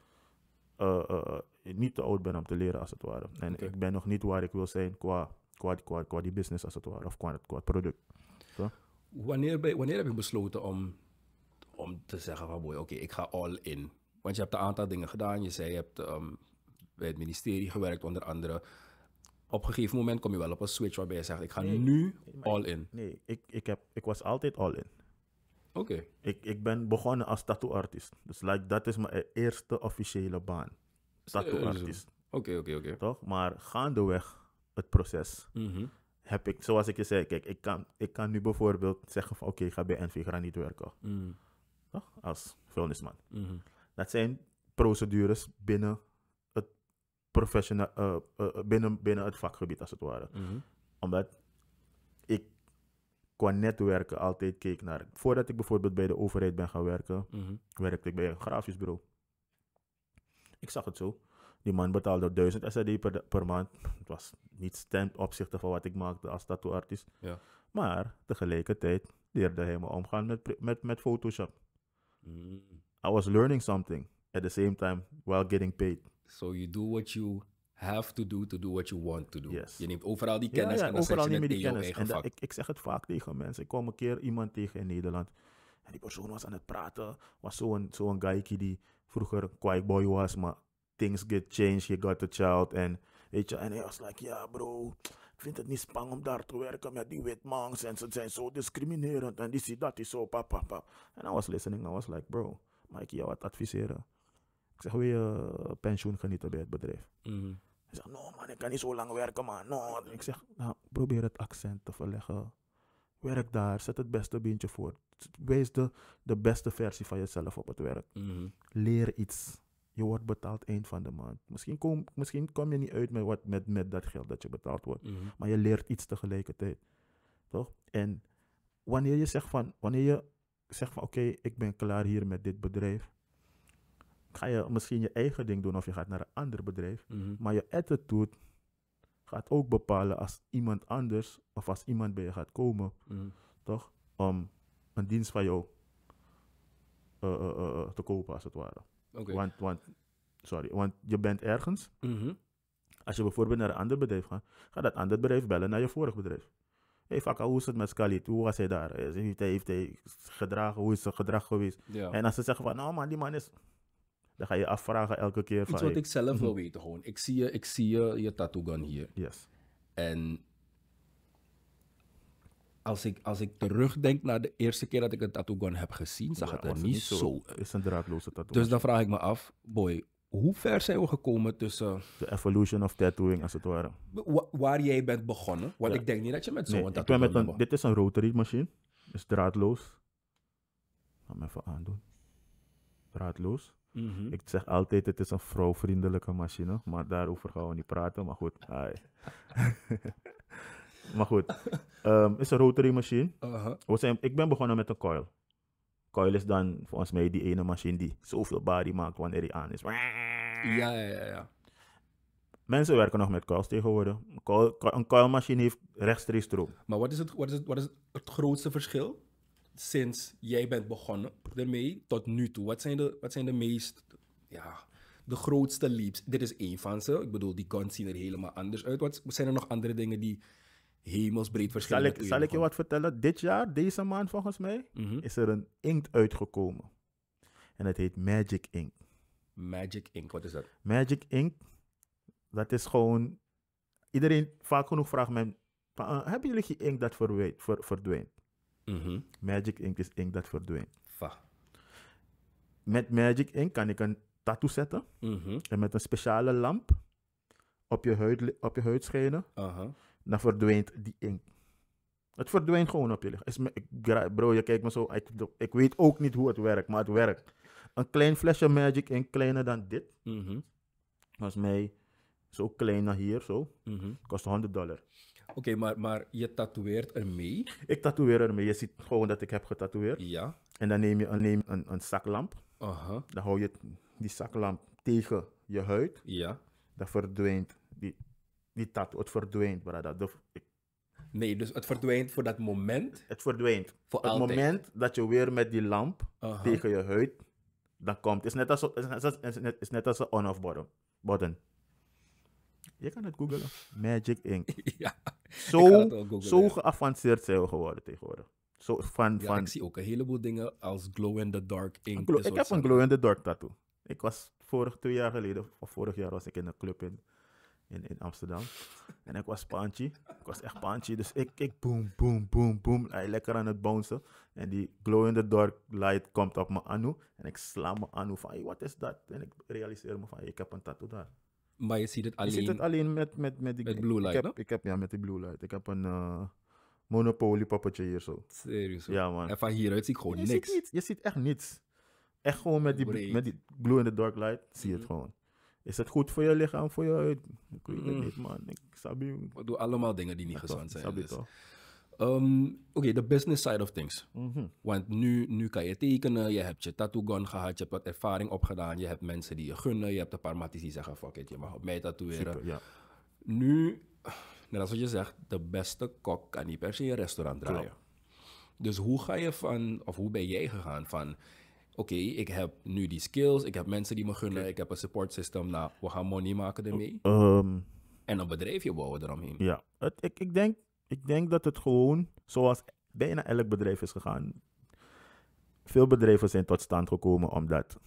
Speaker 1: eh, eh, niet te oud ben om te leren, als het ware. En ik ben nog niet waar ik wil zijn qua, qua, qua, qua die business, als het ware, of qua, qua het product.
Speaker 2: Wanneer, wanneer heb je besloten om, om te zeggen van, boy, oké, ik ga all in? Want je hebt een aantal dingen gedaan. Je zei, je hebt ehm, bij het ministerie gewerkt, onder
Speaker 1: andere op een gegeven moment kom je wel op een switch waarbij je zegt, ik ga nu all in. Nee, ik, ik, heb, ik was altijd all in. Oké. Ik, ik ben begonnen als tattoo artist, Dus like, dat is mijn eerste officiële baan. Tattoo artist. Oké, oké, oké. Toch? Maar gaandeweg het proces mhm. heb ik, zoals ik je zei, kijk, ik kan, ik kan nu bijvoorbeeld zeggen van oké, ik ga bij NV niet werken. Mhm. Toch? Als vuilnisman. Mhm. Dat zijn procedures binnen professional, eh, eh, binnen, binnen het vakgebied als het ware. Mhm. Omdat ik qua netwerken altijd keek naar. Voordat ik bijvoorbeeld bij de overheid ben gaan werken, mhm. werkte ik bij een grafisch bureau. Ik zag het zo. Die man betaalde 1000 SAD per, maand. Het was niet ten opzichte van wat ik maakte als tattooartiest. Ja. Maar tegelijkertijd leerde hij me omgaan met, met, met Photoshop. Mhm. I was learning something at the same time while getting paid. So you do what you have to do to do what you want to do. Yes. Je neemt overal die kennis ja, en overal neem je die kennis. En ik, ik zeg het vaak tegen mensen. Ik kwam een keer iemand tegen in Nederland. En die persoon was aan het praten. Was zo'n een guy die vroeger quiet boy was. Maar things get changed. You got a child. En hij was like, ja bro. Ik vind het niet spannend om daar te werken met die witmans. En ze zijn zo discriminerend. En die zie dat is zo. papa. En I was listening. I was like, bro. Mike, jou wat adviseren? Ik zeg, wil je pensioen genieten bij het bedrijf? Mm Hij zegt, no man, ik kan niet zo lang werken man. No. Ik zeg, nou, probeer het accent te verleggen. Werk daar, zet het beste beentje voor. Wees de, de beste versie van jezelf op het werk. Mhm. Leer iets. Je wordt betaald eind van de maand. Misschien kom, misschien kom je niet uit met, wat, met, met dat geld dat je betaald wordt. Mhm. Maar je leert iets tegelijkertijd. Toch? En wanneer je zegt van, wanneer je zegt van oké, ik ben klaar hier met dit bedrijf ga je misschien je eigen ding doen of je gaat naar een ander bedrijf. Mhm. Maar je attitude gaat ook bepalen als iemand anders of als iemand bij je gaat komen, mhm. toch? Om een dienst van jou eh, eh, eh, te kopen, als het ware. Want, want, sorry, want je bent ergens. Mhm. Als je bijvoorbeeld naar een ander bedrijf gaat, ga dat ander bedrijf bellen naar je vorig bedrijf. Hé, hey, hoe is het met Scalit? Hoe was hij daar? Heeft hij, gedragen? Hoe is zijn gedrag geweest? En als ze zeggen van, nou man, die man is dan ga je afvragen elke keer Iets van... wat ik zelf wil mhm.
Speaker 2: weten gewoon. Ik zie je, ik zie je, je tattoo gun hier. Yes. En als ik, als ik terugdenk naar de eerste keer dat ik een tattoo gun heb gezien, zag het er niet, zo uit. is een draadloze
Speaker 1: tattoo. Dus dan vraag ik me af, boy, hoe ver zijn we gekomen tussen... De evolution of tattooing, als het ware.
Speaker 2: waar jij bent begonnen. Want ik denk niet dat je met zo'n tattoo met een,
Speaker 1: Dit is een rotary machine. is draadloos. Laat me even aandoen. Draadloos. Mhm. Ik zeg altijd, het is een vrouwvriendelijke machine, maar daarover gaan we niet praten. Maar goed, maar goed, het ehm, is een rotary machine. Uh-huh. we zijn, ik ben begonnen met een coil. Coil is dan volgens mij die ene machine die zoveel body maakt wanneer hij aan is.
Speaker 2: Ja, ja,
Speaker 1: ja. Mensen werken nog met coils tegenwoordig. Een coilmachine heeft rechtstreeks stroom. Maar wat is, het, wat, is het, wat is het
Speaker 2: grootste verschil? sinds jij bent begonnen ermee tot nu toe? Wat zijn de, wat zijn de meest, ja, de grootste leaps? Dit is één van ze. Ik bedoel, die kant zien er helemaal anders uit. Wat zijn er nog andere dingen die hemelsbreed verschillen? Zal ik, zal ik je wat vertellen? Dit
Speaker 1: jaar, deze maand volgens mij, mhm. is er een inkt uitgekomen. En het heet Magic Ink.
Speaker 2: Magic Ink, wat is dat?
Speaker 1: Magic Ink, dat is gewoon... Iedereen, vaak genoeg vraagt men... Eh, hebben jullie geen ink dat verdwijnt? Mhm. Magic Ink is ink dat verdwijnt. Va. Met Magic Ink kan ik een tattoo zetten. Mhm. En met een speciale lamp op je huid, op je huid schijnen. Dan verdwijnt die ink. Het verdwijnt gewoon op je lichaam. Bro, je kijkt me zo. Ik, ik, weet ook niet hoe het werkt, maar het werkt. Een klein flesje Magic Ink, kleiner dan dit. Mm -hmm. Volgens mij zo klein hier, zo. Mhm. Kost 100 dollar. Oké, maar, maar je tatoeëert ermee? Ik tatoeëer ermee. Je ziet gewoon dat ik heb getatoeëerd. Ja. En dan neem je een, neem een, een zaklamp. Aha. Dan hou je die zaklamp tegen je huid. Ja. Dan verdwijnt die, die tattoo. Het verdwijnt, De, ik, Nee, dus het verdwijnt voor dat moment. Het verdwijnt. Voor het moment dat je weer met die lamp tegen je huid, dan komt. Het is net als, is net is net als een on-off button. button. Je kan het googlen. Magic Ink. zo, zo geavanceerd zijn we geworden tegenwoordig. Zo van, van... Ik zie ook een heleboel dingen als Glow in the Dark Ink. ik heb een Glow in the Dark tattoo. Ik was vorig, twee jaar geleden, of vorig jaar was ik in een club in, in, Amsterdam. en ik was paantje. Ik was echt paantje. Dus ik, ik boom, boom, boom, boom. Hij lekker aan het bouncen. En die glow in the dark light komt op mijn anu. En ik sla mijn anu van, hey, wat is dat? En ik realiseer me van, hey, ik heb een tattoo daar. Maar je ziet het alleen. Je ziet het alleen met, met, met die blue light. Ik heb, ik heb, ja, met die blue light. Ik heb een eh, Monopoly poppetje hier zo. Serieus? Ja, man. En van hieruit zie ik gewoon je niks. Ziet Je ziet echt niets. Echt gewoon met die, met die blue in the dark light zie je het mhm. gewoon. Is het goed voor je lichaam, voor je Ik weet het mhm. niet, man. Ik, sabi, We doen allemaal dingen die niet gezond zijn. dus. Ehm, oké, de
Speaker 2: business side of things. Mhm. Want nu, nu kan je tekenen, je hebt je tattoo gun gehad, je hebt wat ervaring opgedaan, je hebt mensen die je gunnen, je hebt een paar matties die zeggen, fuck it, je mag op mij tatoeëren. ja. Nu, net als wat je zegt, de beste kok kan niet per se een restaurant draaien. Dus hoe ga je van, of hoe ben jij gegaan van, oké, ik heb nu die skills, ik heb mensen die me gunnen, ik heb een support system. Nou, we gaan money maken ermee. Ehm.
Speaker 1: en een bedrijfje bouwen eromheen. Ja, het, ik, ik denk ik denk dat het gewoon, zoals bijna elk bedrijf is gegaan, veel bedrijven zijn tot stand gekomen omdat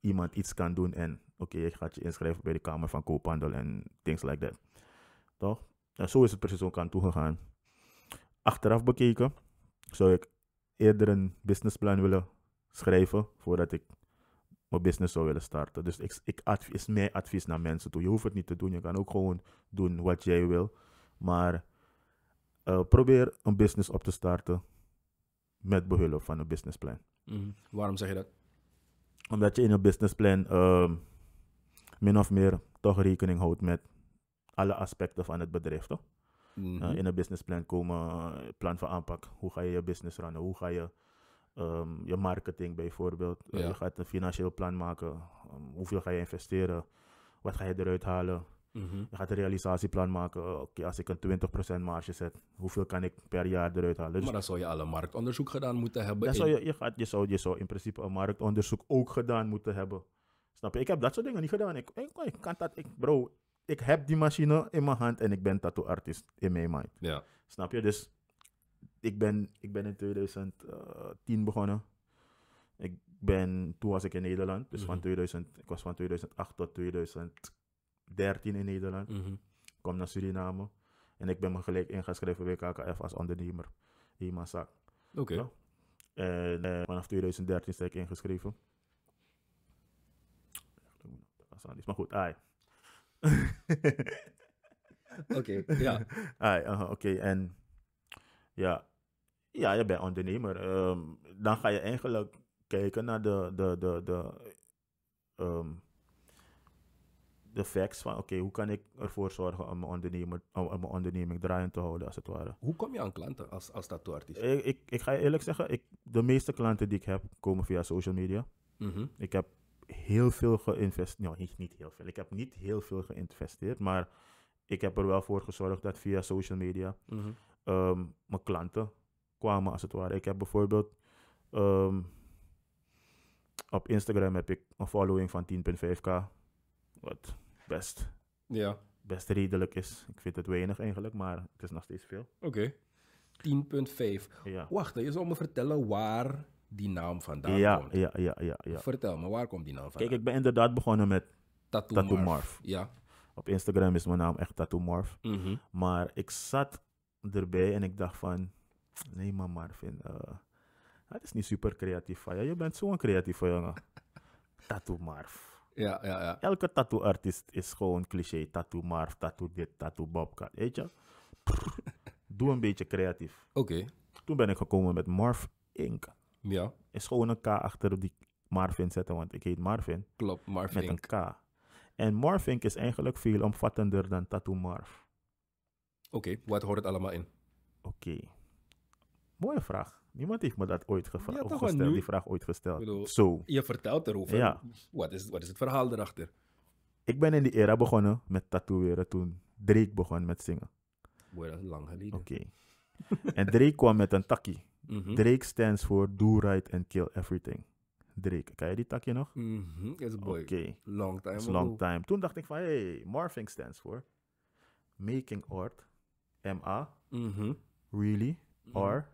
Speaker 1: iemand iets kan doen en oké, okay, je gaat je inschrijven bij de Kamer van Koophandel en things like that. Toch? En zo is het precies ook aan toegegaan. Achteraf bekeken zou ik eerder een businessplan willen schrijven voordat ik mijn business zou willen starten. Dus ik, ik is mijn advies naar mensen toe. Je hoeft het niet te doen, je kan ook gewoon doen wat jij wil. Maar eh, probeer een business op te starten met behulp van een businessplan.
Speaker 2: Mm Waarom zeg je dat?
Speaker 1: Omdat je in een businessplan uh, min of meer toch rekening houdt met alle aspecten van het bedrijf, toch? Mhm. Eh, in een businessplan komen eh, plan van aanpak. Hoe ga je je business runnen? Hoe ga je ehm, je marketing bijvoorbeeld? je gaat een financieel plan maken. Ehm, hoeveel ga je investeren? Wat ga je eruit halen? Mhm. Je gaat een realisatieplan maken. Eh, oké, als ik een 20% marge zet, hoeveel kan ik per jaar eruit halen? Dus maar dan zou je al een marktonderzoek gedaan moeten hebben. Dan zou je, je, gaat, je, zou, je zou in principe een marktonderzoek ook gedaan moeten hebben. Snap je? Ik heb dat soort dingen niet gedaan. Ik, ik, kan dat, ik, bro, ik heb die machine in mijn hand en ik ben tattoo artist in mijn mind. Ja. Snap je? Dus ik ben, ik ben in 2010 eh, begonnen. Ik ben, toen was ik in Nederland, dus van 2000, mhm. ik was van 2008 tot 2010. 13 in Nederland. Mm Kom naar Suriname. En ik ben me gelijk ingeschreven bij KKF als ondernemer. in Oké. Okay. En eh, vanaf 2013 sta ik ingeschreven. Maar goed, ai. Oké, ja. Ai, oké. En ja, ja, je bent ondernemer. Ehm, dan ga je eigenlijk kijken naar de, de, de, de ehm, de facts van oké, hoe kan ik ervoor zorgen om mijn, ondernemer, om, mijn onderneming draaiend te houden als het ware. Hoe kom je
Speaker 2: aan klanten als, als tattooartiest? Ik,
Speaker 1: ik, ik, ga eerlijk zeggen, ik, de meeste klanten die ik heb komen via social media. Mhm. Ik heb heel veel geïnvesteerd, nou niet, heel veel, ik heb niet heel veel geïnvesteerd, maar ik heb er wel voor gezorgd dat via social media mhm. ehm, mijn klanten kwamen als het ware. Ik heb bijvoorbeeld... Ehm, op Instagram heb ik een following van 10.5k. Wat best, ja. best redelijk is. Ik vind het weinig eigenlijk, maar het is nog steeds veel.
Speaker 2: Oké. 10,5. Ja. Wacht, je zal me vertellen waar die naam vandaan komt. Ja, ja, ja, ja. Vertel me, waar komt
Speaker 1: die naam vandaan? Kijk, ik ben inderdaad begonnen met Tattoo, Tattoo Marf. Ja. Op Instagram is mijn naam echt Tattoo Marf. Mm Maar ik zat erbij en ik dacht van, nee maar Marvin, uh, het is niet super creatief van je. Je bent zo'n creatieve jongen. Tattoo Marf. Ja, ja, ja. Elke tattoo artist is gewoon cliché. Tattoo Marv, tattoo dit, tattoo Bobcat. Weet je? Doe een beetje creatief. Oké. Toen ben ik gekomen met Marv Inc. Ja. Is gewoon een K achter die Marvin zetten, want ik heet Marvin. Klopt, Marvin. Met een K. En Marv Inc. is eigenlijk veel omvattender dan Tattoo Marv. Oké, wat hoort het allemaal in? Oké. Mooie vraag. Niemand heeft me dat ooit gevraagd. gesteld, die vraag ooit gesteld. Zo. Je vertelt erover. Ja.
Speaker 2: Wat, is, wat is het verhaal erachter?
Speaker 1: Ik ben in die era begonnen met tatoeëren toen Drake begon met zingen. Boy, dat is lang geleden. Oké. en Drake kwam met een takkie. Mhm. Drake stands voor Do Right and Kill Everything. Drake, kan je die takje nog? Mm -hmm. boy. Long time It's long time. Toen dacht ik van, hey, morphing stands voor Making Art. M-A. Mm Really? Mhm. R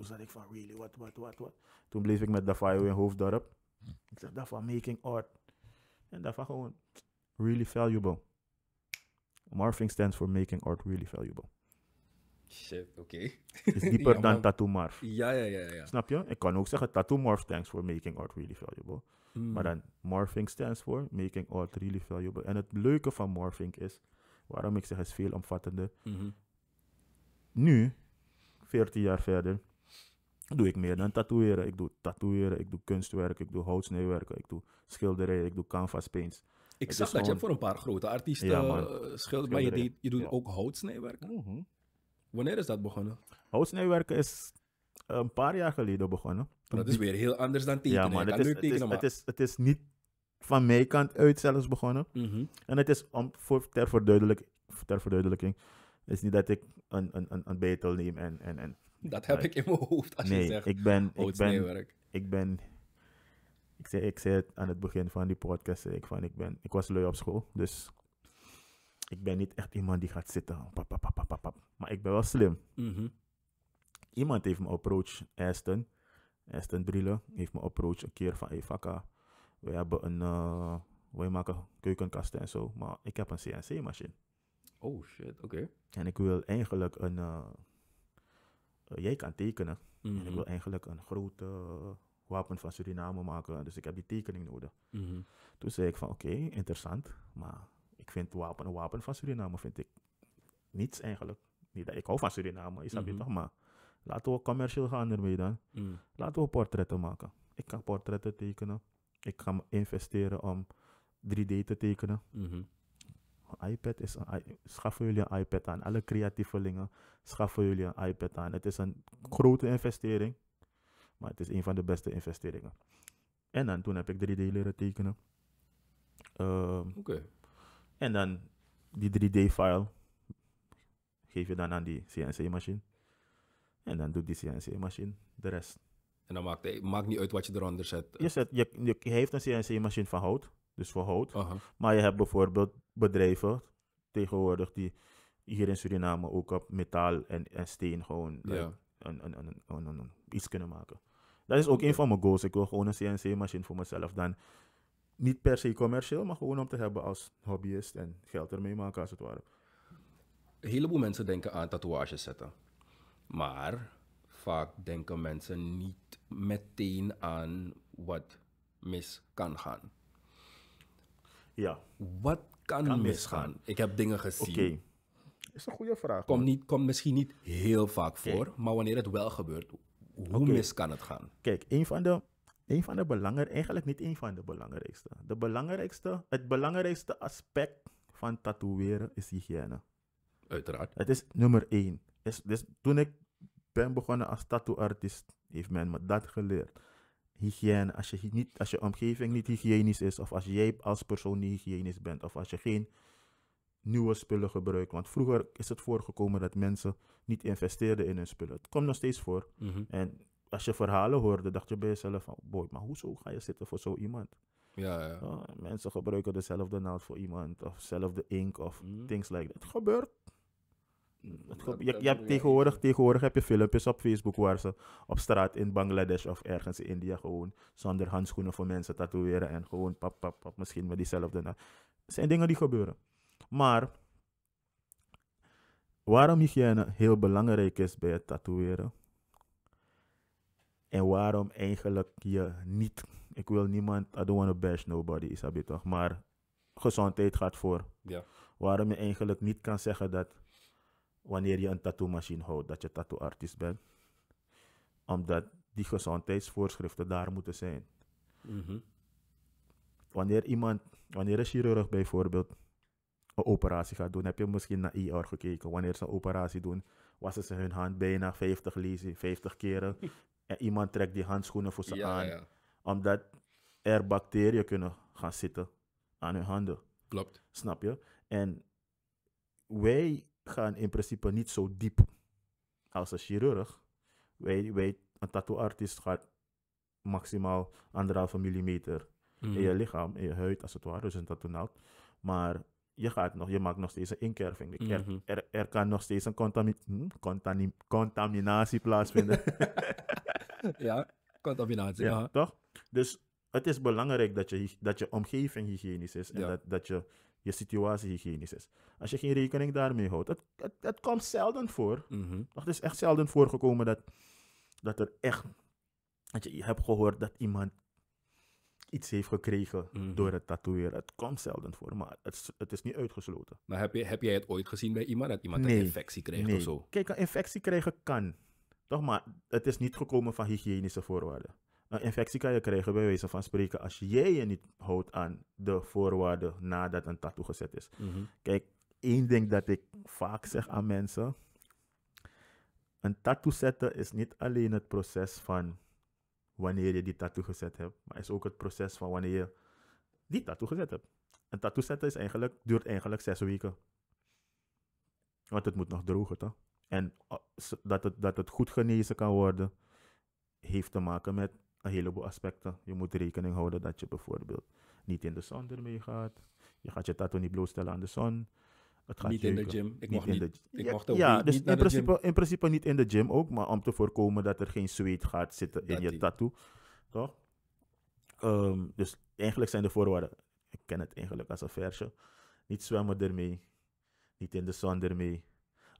Speaker 1: toen zat ik van, really, wat, wat, wat, wat. Toen bleef ik met Davayo in Hoofddorp. Ik zeg, van making art. En daarvan gewoon, really valuable. morphing stands for making art really valuable. Shit, oké. is dieper dan Tattoo morph Ja, ja, ja, ja. Snap je? Ik kan ook zeggen, Tattoo morph stands for making art really valuable. Hmm. Maar dan, morphing stands for making art really valuable. En het leuke van morphing is, waarom ik zeg, is veelomvattende. Mm Nu, 14 jaar verder, doe ik meer dan tatoeëren. Ik doe tatoeëren, ik doe kunstwerk, ik doe houtsneewerken, ik doe schilderijen, ik doe canvas paints. Ik zag dat je voor een paar grote artiesten ja, eh, maar, je, je doet ook houtsnijwerken mhm. Wanneer is dat begonnen? houtsnijwerken is een paar jaar geleden begonnen. dat is weer heel anders dan tekenen. Ja, maar, het is, het, is, het is, het is niet van mijn kant uit zelfs begonnen. Mhm. En het is om, voor, ter, verduidelijk, ter verduidelijking. is niet dat ik een, een, een, een neem en, en, en dat heb ik in mijn hoofd als nee, je zegt ik ben, oh, ik ben, ik ben, ik zei, ik zei het aan het begin van die podcast, ik, van, ik, ben, ik was lui op school, dus ik ben niet echt iemand die gaat zitten, pap, pap, pap, pap, maar ik ben wel slim. Mhm. Iemand heeft me approach, Aston, Aston Brille, heeft me approach een keer van, hey Faka, we hebben een, uh, eh, wij maken keukenkasten en zo, maar ik heb een CNC-machine. Oh shit, oké. En ik wil eigenlijk een, eh, eh, jij kan tekenen. En ik mhm. wil eigenlijk een grote eh, wapen van Suriname maken, dus ik heb die tekening nodig. Mhm. Toen zei ik van oké, interessant, maar ik vind wapen, een wapen van Suriname vind ik niets eigenlijk. Niet dat ik hou van Suriname, is dat niet toch, maar laten we commercieel gaan ermee dan. Mhm. Laten we portretten maken. Ik kan portretten tekenen, ik ga investeren om 3D te tekenen iPad is een schaffen jullie een iPad aan. Alle creatievelingen schaffen jullie een iPad aan. Het is een grote investering, maar het is een van de beste investeringen. En dan toen heb ik 3D leren tekenen. Ehm, Oké. En dan die 3D-file geef je dan aan die CNC-machine. En dan doet die CNC-machine
Speaker 2: de rest. En dan maakt, maakt niet uit wat je eronder zet.
Speaker 1: Je, zet, heeft een CNC-machine van hout dus voor hout. Maar je hebt bijvoorbeeld bedrijven tegenwoordig die hier in Suriname ook op metaal en, en steen gewoon een, een, een, iets kunnen maken. Dat is ook okay. een van mijn goals. Ik wil gewoon een CNC-machine voor mezelf. Dan niet per se commercieel, maar gewoon om te hebben als hobbyist en geld ermee maken als het ware. Een heleboel mensen denken aan tatoeages zetten. Maar vaak
Speaker 2: denken mensen niet meteen aan wat mis kan gaan. Ja. Wat kan, misgaan? Ik heb dingen gezien. Oké.
Speaker 1: Is een goede vraag. Komt niet,
Speaker 2: komt misschien niet heel vaak voor, maar wanneer het wel gebeurt,
Speaker 1: hoe mis kan het gaan? Kijk, een van de, een van de belangrijkste, eigenlijk niet een van de belangrijkste. De belangrijkste, het belangrijkste aspect van tatoeëren is hygiëne. Uiteraard. Het is nummer één. Is, dus toen ik ben begonnen als tattooartiest, heeft men me dat geleerd hygiëne, als je, niet, als je omgeving niet hygiënisch is, of als jij als persoon niet hygiënisch bent, of als je geen nieuwe spullen gebruikt. Want vroeger is het voorgekomen dat mensen niet investeerden in hun spullen. Het komt nog steeds voor. Mhm. En als je verhalen hoorde, dacht je bij jezelf van, boy, maar hoezo ga je zitten voor zo iemand? Ja, ja. Oh, mensen gebruiken dezelfde naald voor iemand, of dezelfde ink, of mhm. things like that. Het gebeurt je, hebt tegenwoordig, tegenwoordig heb je filmpjes op Facebook waar ze op straat in Bangladesh of ergens in India gewoon zonder handschoenen voor mensen tatoeëren en gewoon pap, pap, pap, misschien met diezelfde. Het zijn dingen die gebeuren. Maar waarom hygiëne heel belangrijk is bij het tatoeëren en waarom eigenlijk je niet, ik wil niemand, I don't want to bash nobody, is toch, maar gezondheid gaat voor. Ja. Waarom je eigenlijk niet kan zeggen dat wanneer je een tattoo machine houdt, dat je tattoo bent. Omdat die gezondheidsvoorschriften daar moeten zijn. Mhm. Wanneer iemand, wanneer een chirurg bijvoorbeeld een operatie gaat doen, heb je misschien naar IR e gekeken. Wanneer ze een operatie doen, wassen ze hun hand bijna 50 lezen, 50 keren. en iemand trekt die handschoenen voor ze aan. Omdat er bacteriën kunnen gaan zitten aan hun handen. Klopt. Snap je? En wij gaan in principe niet zo diep als een chirurg. Wij, wij, een tattooartiest gaat maximaal anderhalve millimeter in mhm. je lichaam, in je huid als het ware, dus een tattoonaald. Maar je, gaat nog, je maakt nog steeds een inkerving. Mhm. er, er, kan nog steeds een hm, contaminatie plaatsvinden. ja, contaminatie. Toch? Dus het is belangrijk dat je, dat je omgeving hygiënisch is en dat, dat je je situatie hygiënisch is. Als je geen rekening daarmee houdt. Het, het, het komt zelden voor. Mm Het is echt zelden voorgekomen dat, dat er echt. Dat je hebt gehoord dat iemand iets heeft gekregen mhm. door het tatoeëren. Het komt zelden voor, maar het, het, is niet uitgesloten. Maar
Speaker 2: heb, je, heb jij het ooit gezien bij iemand dat iemand een infectie kreeg nee. of zo?
Speaker 1: Kijk, een infectie krijgen kan. Toch maar, het is niet gekomen van hygiënische voorwaarden een infectie kan je krijgen bij wijze van spreken als jij je niet houdt aan de voorwaarden nadat een tattoo gezet is. Mhm. Kijk, één ding dat ik vaak zeg aan mensen. Een tattoo zetten is niet alleen het proces van wanneer je die tattoo gezet hebt, maar is ook het proces van wanneer je die tattoo gezet hebt. Een tattoo zetten is eigenlijk, duurt eigenlijk zes weken. Want het moet nog drogen, toch? En eh, dat het, dat het goed genezen kan worden, heeft te maken met een heleboel aspecten. Je moet rekening houden dat je bijvoorbeeld niet in de zon ermee gaat. Je gaat je tattoo niet blootstellen aan de zon. Het niet in de gym. Ik niet mag in niet. De, ik ja, mag ook ja, dus in, principe, in principe niet in de gym ook, maar om te voorkomen dat er geen zweet gaat zitten in je tattoo. Toch? Ehm, dus eigenlijk zijn de voorwaarden. Ik ken het eigenlijk als een versje. Niet zwemmen ermee. Niet in de zon ermee.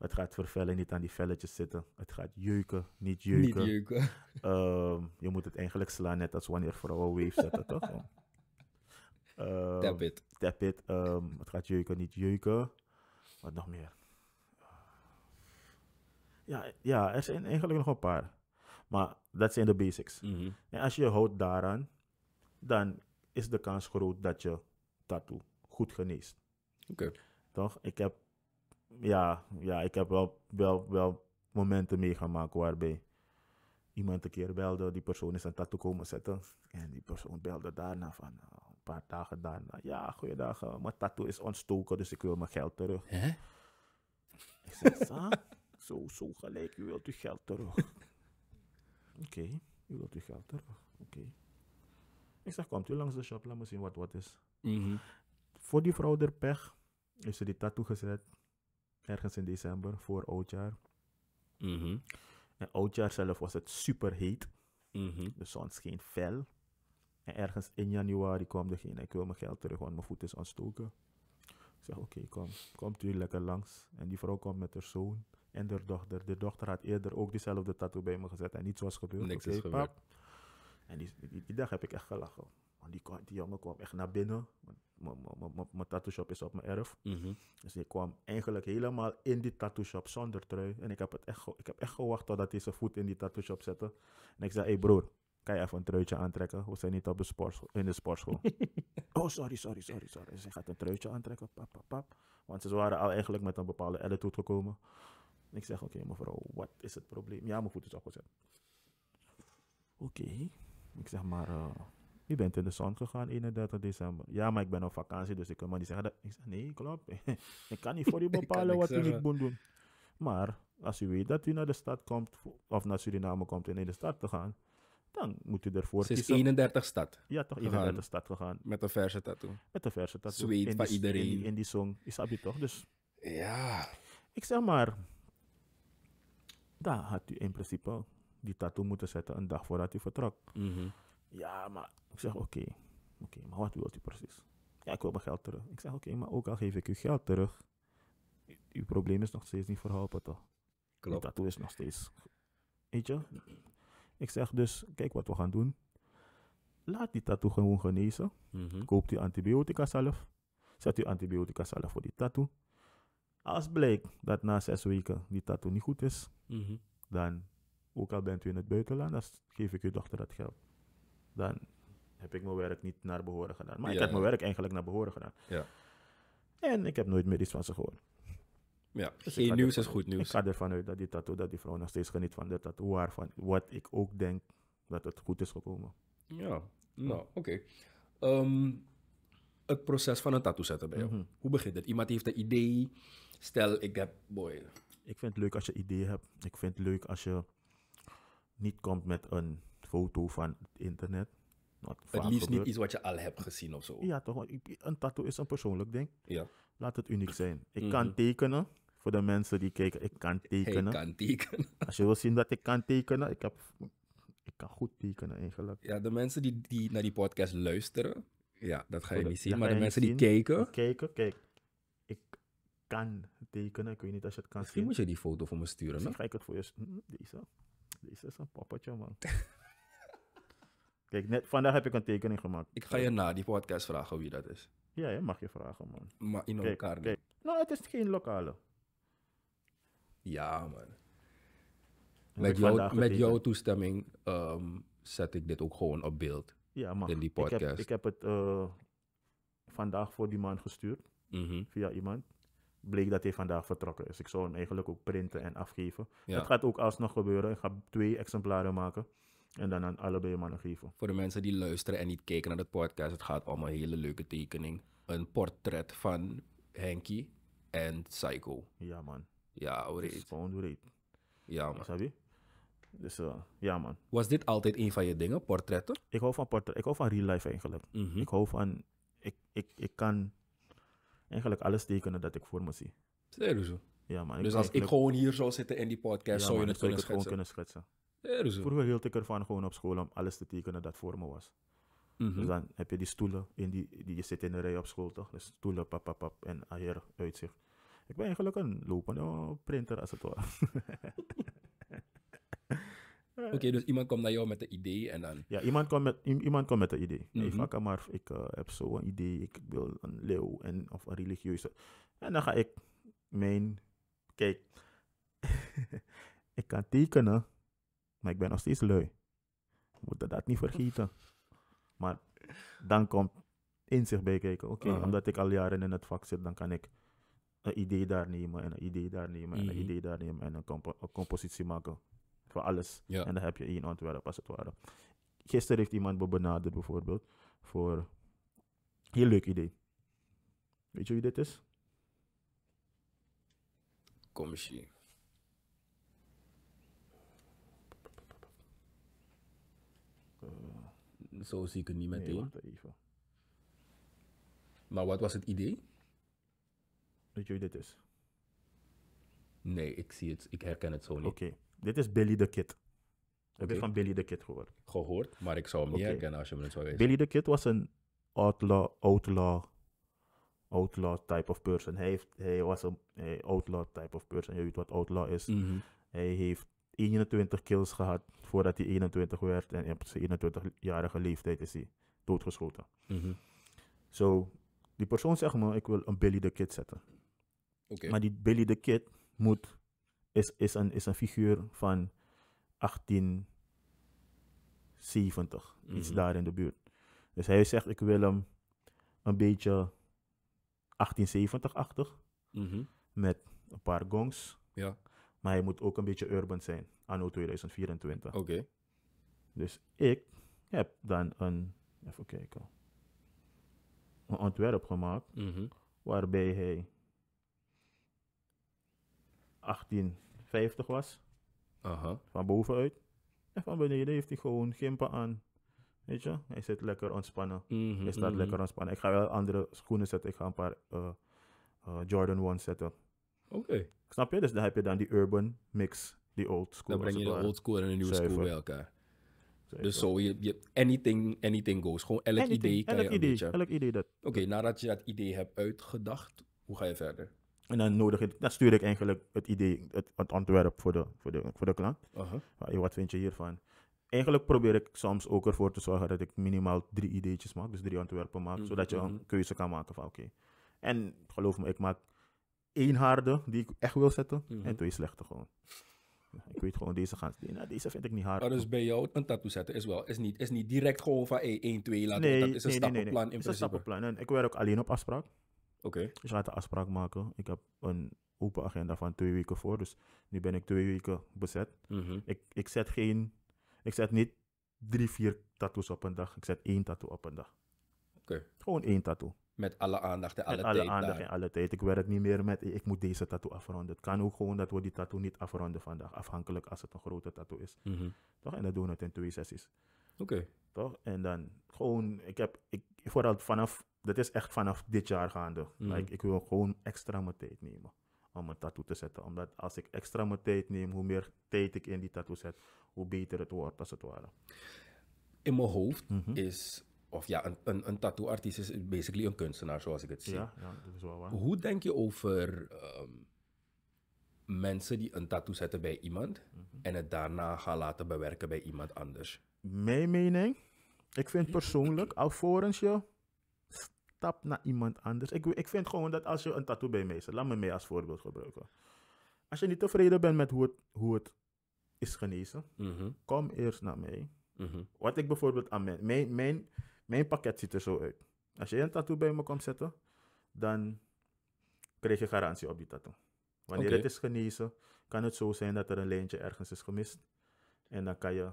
Speaker 1: Het gaat vervellen, niet aan die velletjes zitten. Het gaat jeuken, niet jeuken. Niet jeuken. Ehm, je moet het eigenlijk slaan, net als wanneer vrouwen wave zetten, toch? Um, tap it. Tap it. Ehm, het gaat jeuken, niet jeuken. Wat nog meer? Ja, ja, er zijn eigenlijk nog een paar. Maar dat zijn de basics. Mhm. En als je houdt daaraan, dan is de kans groot dat je tattoo goed geneest. Oké. Toch? Ik heb ja, ja, ik heb wel, wel, wel momenten meegemaakt waarbij iemand een keer belde, die persoon is een tattoo komen zetten. En die persoon belde daarna van eh, een paar dagen daarna. Ja, goeiedag, eh, mijn tattoo is ontstoken, dus ik wil mijn geld terug. Hè? Ik zeg, zo, zo gelijk, u wilt uw geld terug. Oké, okay, u wilt uw geld terug. Oké. Ik zeg, komt u langs de shop, laat me zien wat wat is. Mhm. Voor die vrouw der pech is ze die tattoo gezet ergens in december, voor oudjaar. Mm En oudjaar zelf was het super heet. Mhm. De zon scheen fel. En ergens in januari kwam degene, ik wil mijn geld terug, want mijn voet is ontstoken. Ik zeg, oké, okay, kom, komt u lekker langs. En die vrouw kwam met haar zoon en haar dochter. De dochter had eerder ook diezelfde tattoo bij me gezet en niets was gebeurd. Niks okay, gebeurd. En die, dag heb ik echt gelachen. Want die, die jongen kwam echt naar binnen mijn tattoo shop is op mijn erf. Mhm. Dus ik kwam eigenlijk helemaal in die tattoo shop zonder trui. En ik heb, het echt, ik heb echt gewacht totdat hij zijn voet in die tattoo shop zette. En ik zei, hé hey broer, kan je even een truitje aantrekken? We zijn niet op de in de sportschool. oh, sorry, sorry, sorry, sorry. Ze gaat een truitje aantrekken, pap, pap, pap. Want ze waren al eigenlijk met een bepaalde attitude gekomen. En ik zeg, oké mevrouw, wat is het probleem? Ja, mijn voet is opgezet. Oké. Ik zeg maar... Eh, je bent in de zon gegaan 31 december. Ja, maar ik ben op vakantie, dus ik kan maar niet zeggen dat. Ik zeg, nee, klopt. ik kan niet voor je bepalen wat u moet doen. Maar als u weet dat u naar de stad komt, of naar Suriname komt en in de stad te gaan, dan moet u ervoor Ze is kiezen. 31 stad. Ja, toch? Gegaan. 31 stad gegaan. Met een verse tattoo. Met een verse tattoo. Sweet van iedereen. In die, in is dat niet toch? Dus. Ja. Ik zeg maar, daar had u in principe die tattoo moeten zetten een dag voordat u vertrok. Mm ja, maar ik zeg oké, oké, maar wat wilt u precies? Ja, ik wil mijn geld terug. Ik zeg oké, maar ook al geef ik u geld terug, uw probleem is nog steeds niet verholpen toch? Klopt. tattoo is nog steeds, weet je? Ik zeg dus, kijk wat we gaan doen. Laat die tattoo gewoon genezen. Mhm. Koopt u antibiotica zelf. Zet u antibiotica zelf voor die tattoo. Als blijkt dat na zes weken die tattoo niet goed is, mhm. dan, ook al bent u in het buitenland, dan geef ik uw dochter dat geld dan heb ik mijn werk niet naar behoren gedaan. Maar ik heb mijn werk eigenlijk naar behoren gedaan. Ja. En ik heb nooit meer iets van ze gehoord.
Speaker 2: Ja, dus geen nieuws is goed
Speaker 1: nieuws. Ik ga ervan uit dat die tattoo, dat die vrouw nog steeds geniet van de tattoo, waarvan wat ik ook denk dat het goed is gekomen.
Speaker 2: Ja, nou, oké. Ehm, het proces van een tattoo zetten bij jou. Mhm. Hoe begint het? Iemand heeft een idee. Stel, ik heb, boy.
Speaker 1: Ik vind het leuk als je ideeën hebt. Ik vind het leuk als je niet komt met een foto van het internet. het liefst niet iets wat
Speaker 2: je al hebt gezien of zo.
Speaker 1: Ja, toch? Een tattoo is een persoonlijk ding. Ja. Laat het uniek zijn. Ik kan mhm. tekenen. Voor de mensen die kijken, ik kan tekenen. Ik kan tekenen. Als je wil zien dat ik kan tekenen, ik, heb, ik kan goed tekenen eigenlijk.
Speaker 2: Ja, de mensen die, die naar die podcast luisteren, ja, dat ga je niet zien. maar de mensen die kijken...
Speaker 1: kijk. Ik kan tekenen. Ik weet niet als je het kan Misschien zien. moet je die foto voor me sturen, Misschien ga ik het voor je... Deze. Hm, deze is een poppetje, man. Kijk, net vandaag heb ik een tekening gemaakt. Ik ga je na die podcast vragen wie dat is. Ja, je mag je vragen, man. Maar in elkaar niet. Nou, het is geen lokale.
Speaker 2: Ja, man. Met, met jouw toestemming ehm, zet ik dit ook gewoon op beeld. Ja, mag. In die podcast. Ik heb, ik
Speaker 1: heb het eh, vandaag voor die man gestuurd. Mhm. Via iemand. Bleek dat hij vandaag vertrokken is. Ik zou hem eigenlijk ook printen en afgeven. Dat gaat ook alsnog gebeuren. Ik ga twee exemplaren maken. En dan aan allebei mannen geven. Voor de mensen die luisteren en niet kijken naar de podcast, het gaat om een hele
Speaker 2: leuke tekening. Een portret van Henky en Psycho. Ja,
Speaker 1: man. Ja, hoe heet Gewoon hoe Ja, man. Sabi? Dus eh, ja, man. Was dit altijd een van je dingen, portretten? Ik hou van portretten. Ik hou van real life eigenlijk. Mhm. Ik hou van. Ik, ik, ik kan eigenlijk alles tekenen dat ik voor me zie. Serieus? Ja, man. Dus als ik gewoon
Speaker 2: hier zou zitten in die podcast, zou je het, zou kunnen, het schetsen. kunnen schetsen?
Speaker 1: Vroeger hield ik ervan gewoon op school om alles te tekenen dat voor me was. Mhm. Dus dan heb je die stoelen, in die, die, je zit in de rij op school toch? Dus stoelen, pap, pap, pap en ah, hier uitzicht. Ik ben eigenlijk een lopende printer als het ware. Oké, dus
Speaker 2: iemand komt naar jou met een idee en dan...
Speaker 1: Ja, iemand komt met, iemand komt met een idee. Mm -hmm. maar ik heb eh, heb zo'n idee, ik wil een leeuw en, of een religieuze. En dan ga ik mijn... Kijk, ik kan tekenen, maar ik ben nog steeds lui. We moet dat niet vergeten. Maar dan komt inzicht bij kijken. Oké, omdat ik al jaren in het vak zit, dan kan ik een idee daar nemen en een idee daar nemen en een mhm. idee daar nemen en een, compositie maken voor alles. En dan heb je één ontwerp als het ware. Gisteren heeft iemand me benaderd bijvoorbeeld voor een heel leuk idee. Weet je wie dit is?
Speaker 2: Commissie. zo zie ik het niet meteen. wacht even. Maar wat was het idee? Weet je dit is? Nee, ik zie het. Ik herken het zo niet. Oké,
Speaker 1: dit is Billy the Kid. Okay. Heb je van Billy the Kid gehoord? Gehoord, maar ik zou hem niet herkennen als je me het zou weten. Billy the Kid was een outlaw, outlaw, outlaw type of person. Hij, heeft, hij was een outlaw type of person. Je weet wat outlaw is. Mhm. Hij heeft 21 kills gehad voordat hij 21 werd. En op zijn 21-jarige leeftijd is hij doodgeschoten. Zo, mhm. die persoon zegt me, ik wil een Billy the Kid zetten. Maar die Billy the Kid moet, is, is, een, is een figuur van 1870, mm iets mhm. daar in de buurt. Dus hij zegt, ik wil hem een beetje 1870-achtig, mhm. met een paar gongs. Ja maar hij moet ook een beetje urban zijn, anno 2024. Oké. Dus ik heb dan een, even kijken, een ontwerp gemaakt mhm. waarbij hij 1850 was. Aha. Van bovenuit. En van beneden heeft hij gewoon gimpen aan. Weet je, hij zit lekker ontspannen. Mhm, hij staat mhm. lekker ontspannen. Ik ga wel andere schoenen zetten. Ik ga een paar eh, eh, Jordan 1 zetten. Oké. Snap je? Dus dan heb je dan die urban mix, die old school. Dan breng je de old school en de nieuwe school bij elkaar.
Speaker 2: Dus zo, je, je, anything, anything goes. Gewoon elk idee kan elk idee, Elk idee dat. Oké, nadat je dat idee hebt uitgedacht, hoe ga je verder?
Speaker 1: En dan, nodig ik, dan stuur ik eigenlijk het idee, het, het ontwerp voor de, voor de, voor de klant. Uh Wat vind je hiervan? Eigenlijk probeer ik soms ook ervoor te zorgen dat ik minimaal drie ideetjes maak, dus drie ontwerpen maak, mhm, zodat je een mhm. keuze kan maken van oké. En geloof me, ik maak één harde die ik echt wil zetten. En mhm. twee slechte gewoon. Ik weet gewoon, deze gaan. Nou, deze vind ik niet hard. Oh,
Speaker 2: dus bij jou een tattoo zetten is wel. Is niet, is niet direct gewoon van 1, 2 laten. Nee, dat is een nee, stappenplan nee, nee. in is Een stappenplan.
Speaker 1: En ik werk ook alleen op afspraak. Oké. Dus ik ga een afspraak maken. Ik heb een open agenda van twee weken voor. Dus nu ben ik twee weken bezet. Mhm. ik, ik zet geen. Ik zet niet drie, vier tattoos op een dag. Ik zet één tattoo op een dag. Oké. Gewoon één tattoo.
Speaker 2: Met alle aandacht en alle met tijd. Alle aandacht daar. en
Speaker 1: alle tijd. Ik werk niet meer met ik moet deze tattoo afronden. Het kan ook gewoon dat we die tattoo niet afronden vandaag, afhankelijk als het een grote tattoo is. Mhm. Toch? En dat doen we het in twee sessies. Oké. Toch? En dan gewoon, ik heb, ik, vooral vanaf, dat is echt vanaf dit jaar gaande. Mhm. like, ik wil gewoon extra mijn tijd nemen om een tattoo te zetten. Omdat als ik extra mijn tijd neem, hoe meer tijd ik in die tattoo zet, hoe beter het wordt als het ware. In mijn hoofd mhm. is of ja, een, een, een tattoo is
Speaker 2: basically een kunstenaar, zoals ik het zie. Ja, ja dat is wel waar. Hoe denk je over ehm, mensen die een tattoo zetten bij iemand mhm. en het daarna gaan laten bewerken bij iemand
Speaker 1: anders? Mijn mening, ik vind persoonlijk, alvorens je stap naar iemand anders. Ik, ik vind gewoon dat als je een tattoo bij mij zet, laat me mee als voorbeeld gebruiken. Als je niet tevreden bent met hoe het, hoe het is genezen, mhm. kom eerst naar mij. Mhm. Wat ik bijvoorbeeld aan mijn, mijn, mijn mijn pakket ziet er zo uit. Als je een tattoo bij me komt zetten, dan krijg je garantie op die tattoo. Wanneer okay. het is genezen, kan het zo zijn dat er een lijntje ergens is gemist. En dan kan je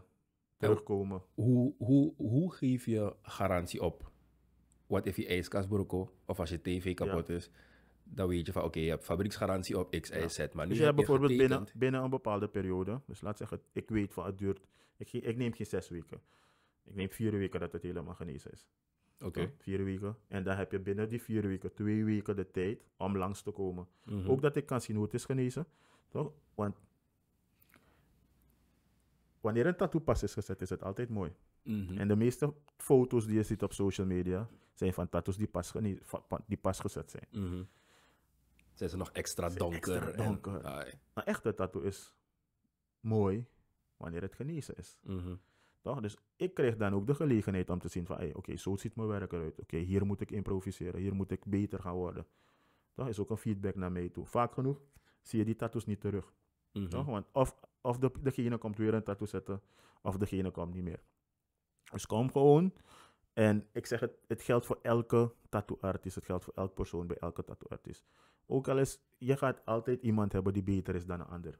Speaker 1: terugkomen.
Speaker 2: hoe, hoe, hoe geef je garantie op? Wat if je ijskast broeko, of als je tv kapot is, dan weet je van oké, je hebt fabrieksgarantie op X, Y, Z. Maar dus nu dus je hebt bijvoorbeeld binnen,
Speaker 1: binnen een bepaalde periode, dus laat zeggen, ik weet van het duurt, ik, ik neem geen zes weken. Ik neem vier weken dat het helemaal genezen is. Oké. Vier weken. En dan heb je binnen die vier weken twee weken de tijd om langs te komen. Mhm. Ook dat ik kan zien hoe het is genezen. Toch? Want wanneer een tattoo pas is gezet, is het altijd mooi. Mhm. En de meeste foto's die je ziet op social media zijn van tattoos die pas, die pas gezet zijn. Mhm. Zijn ze nog extra zijn donker? Extra donker. Een echte tattoo is mooi wanneer het genezen is. Mm dus ik kreeg dan ook de gelegenheid om te zien van, hey, oké, zo ziet mijn werk eruit. Oké, hier moet ik improviseren, hier moet ik beter gaan worden. Dat is ook een feedback naar mij toe. Vaak genoeg zie je die tattoos niet terug. Mhm. Want of, of degene komt weer een tattoo zetten, of degene komt niet meer. Dus kom gewoon. En ik zeg het, het geldt voor elke tattooartiest. Het geldt voor elk persoon bij elke tattooartiest. Ook al is, je gaat altijd iemand hebben die beter is dan een ander.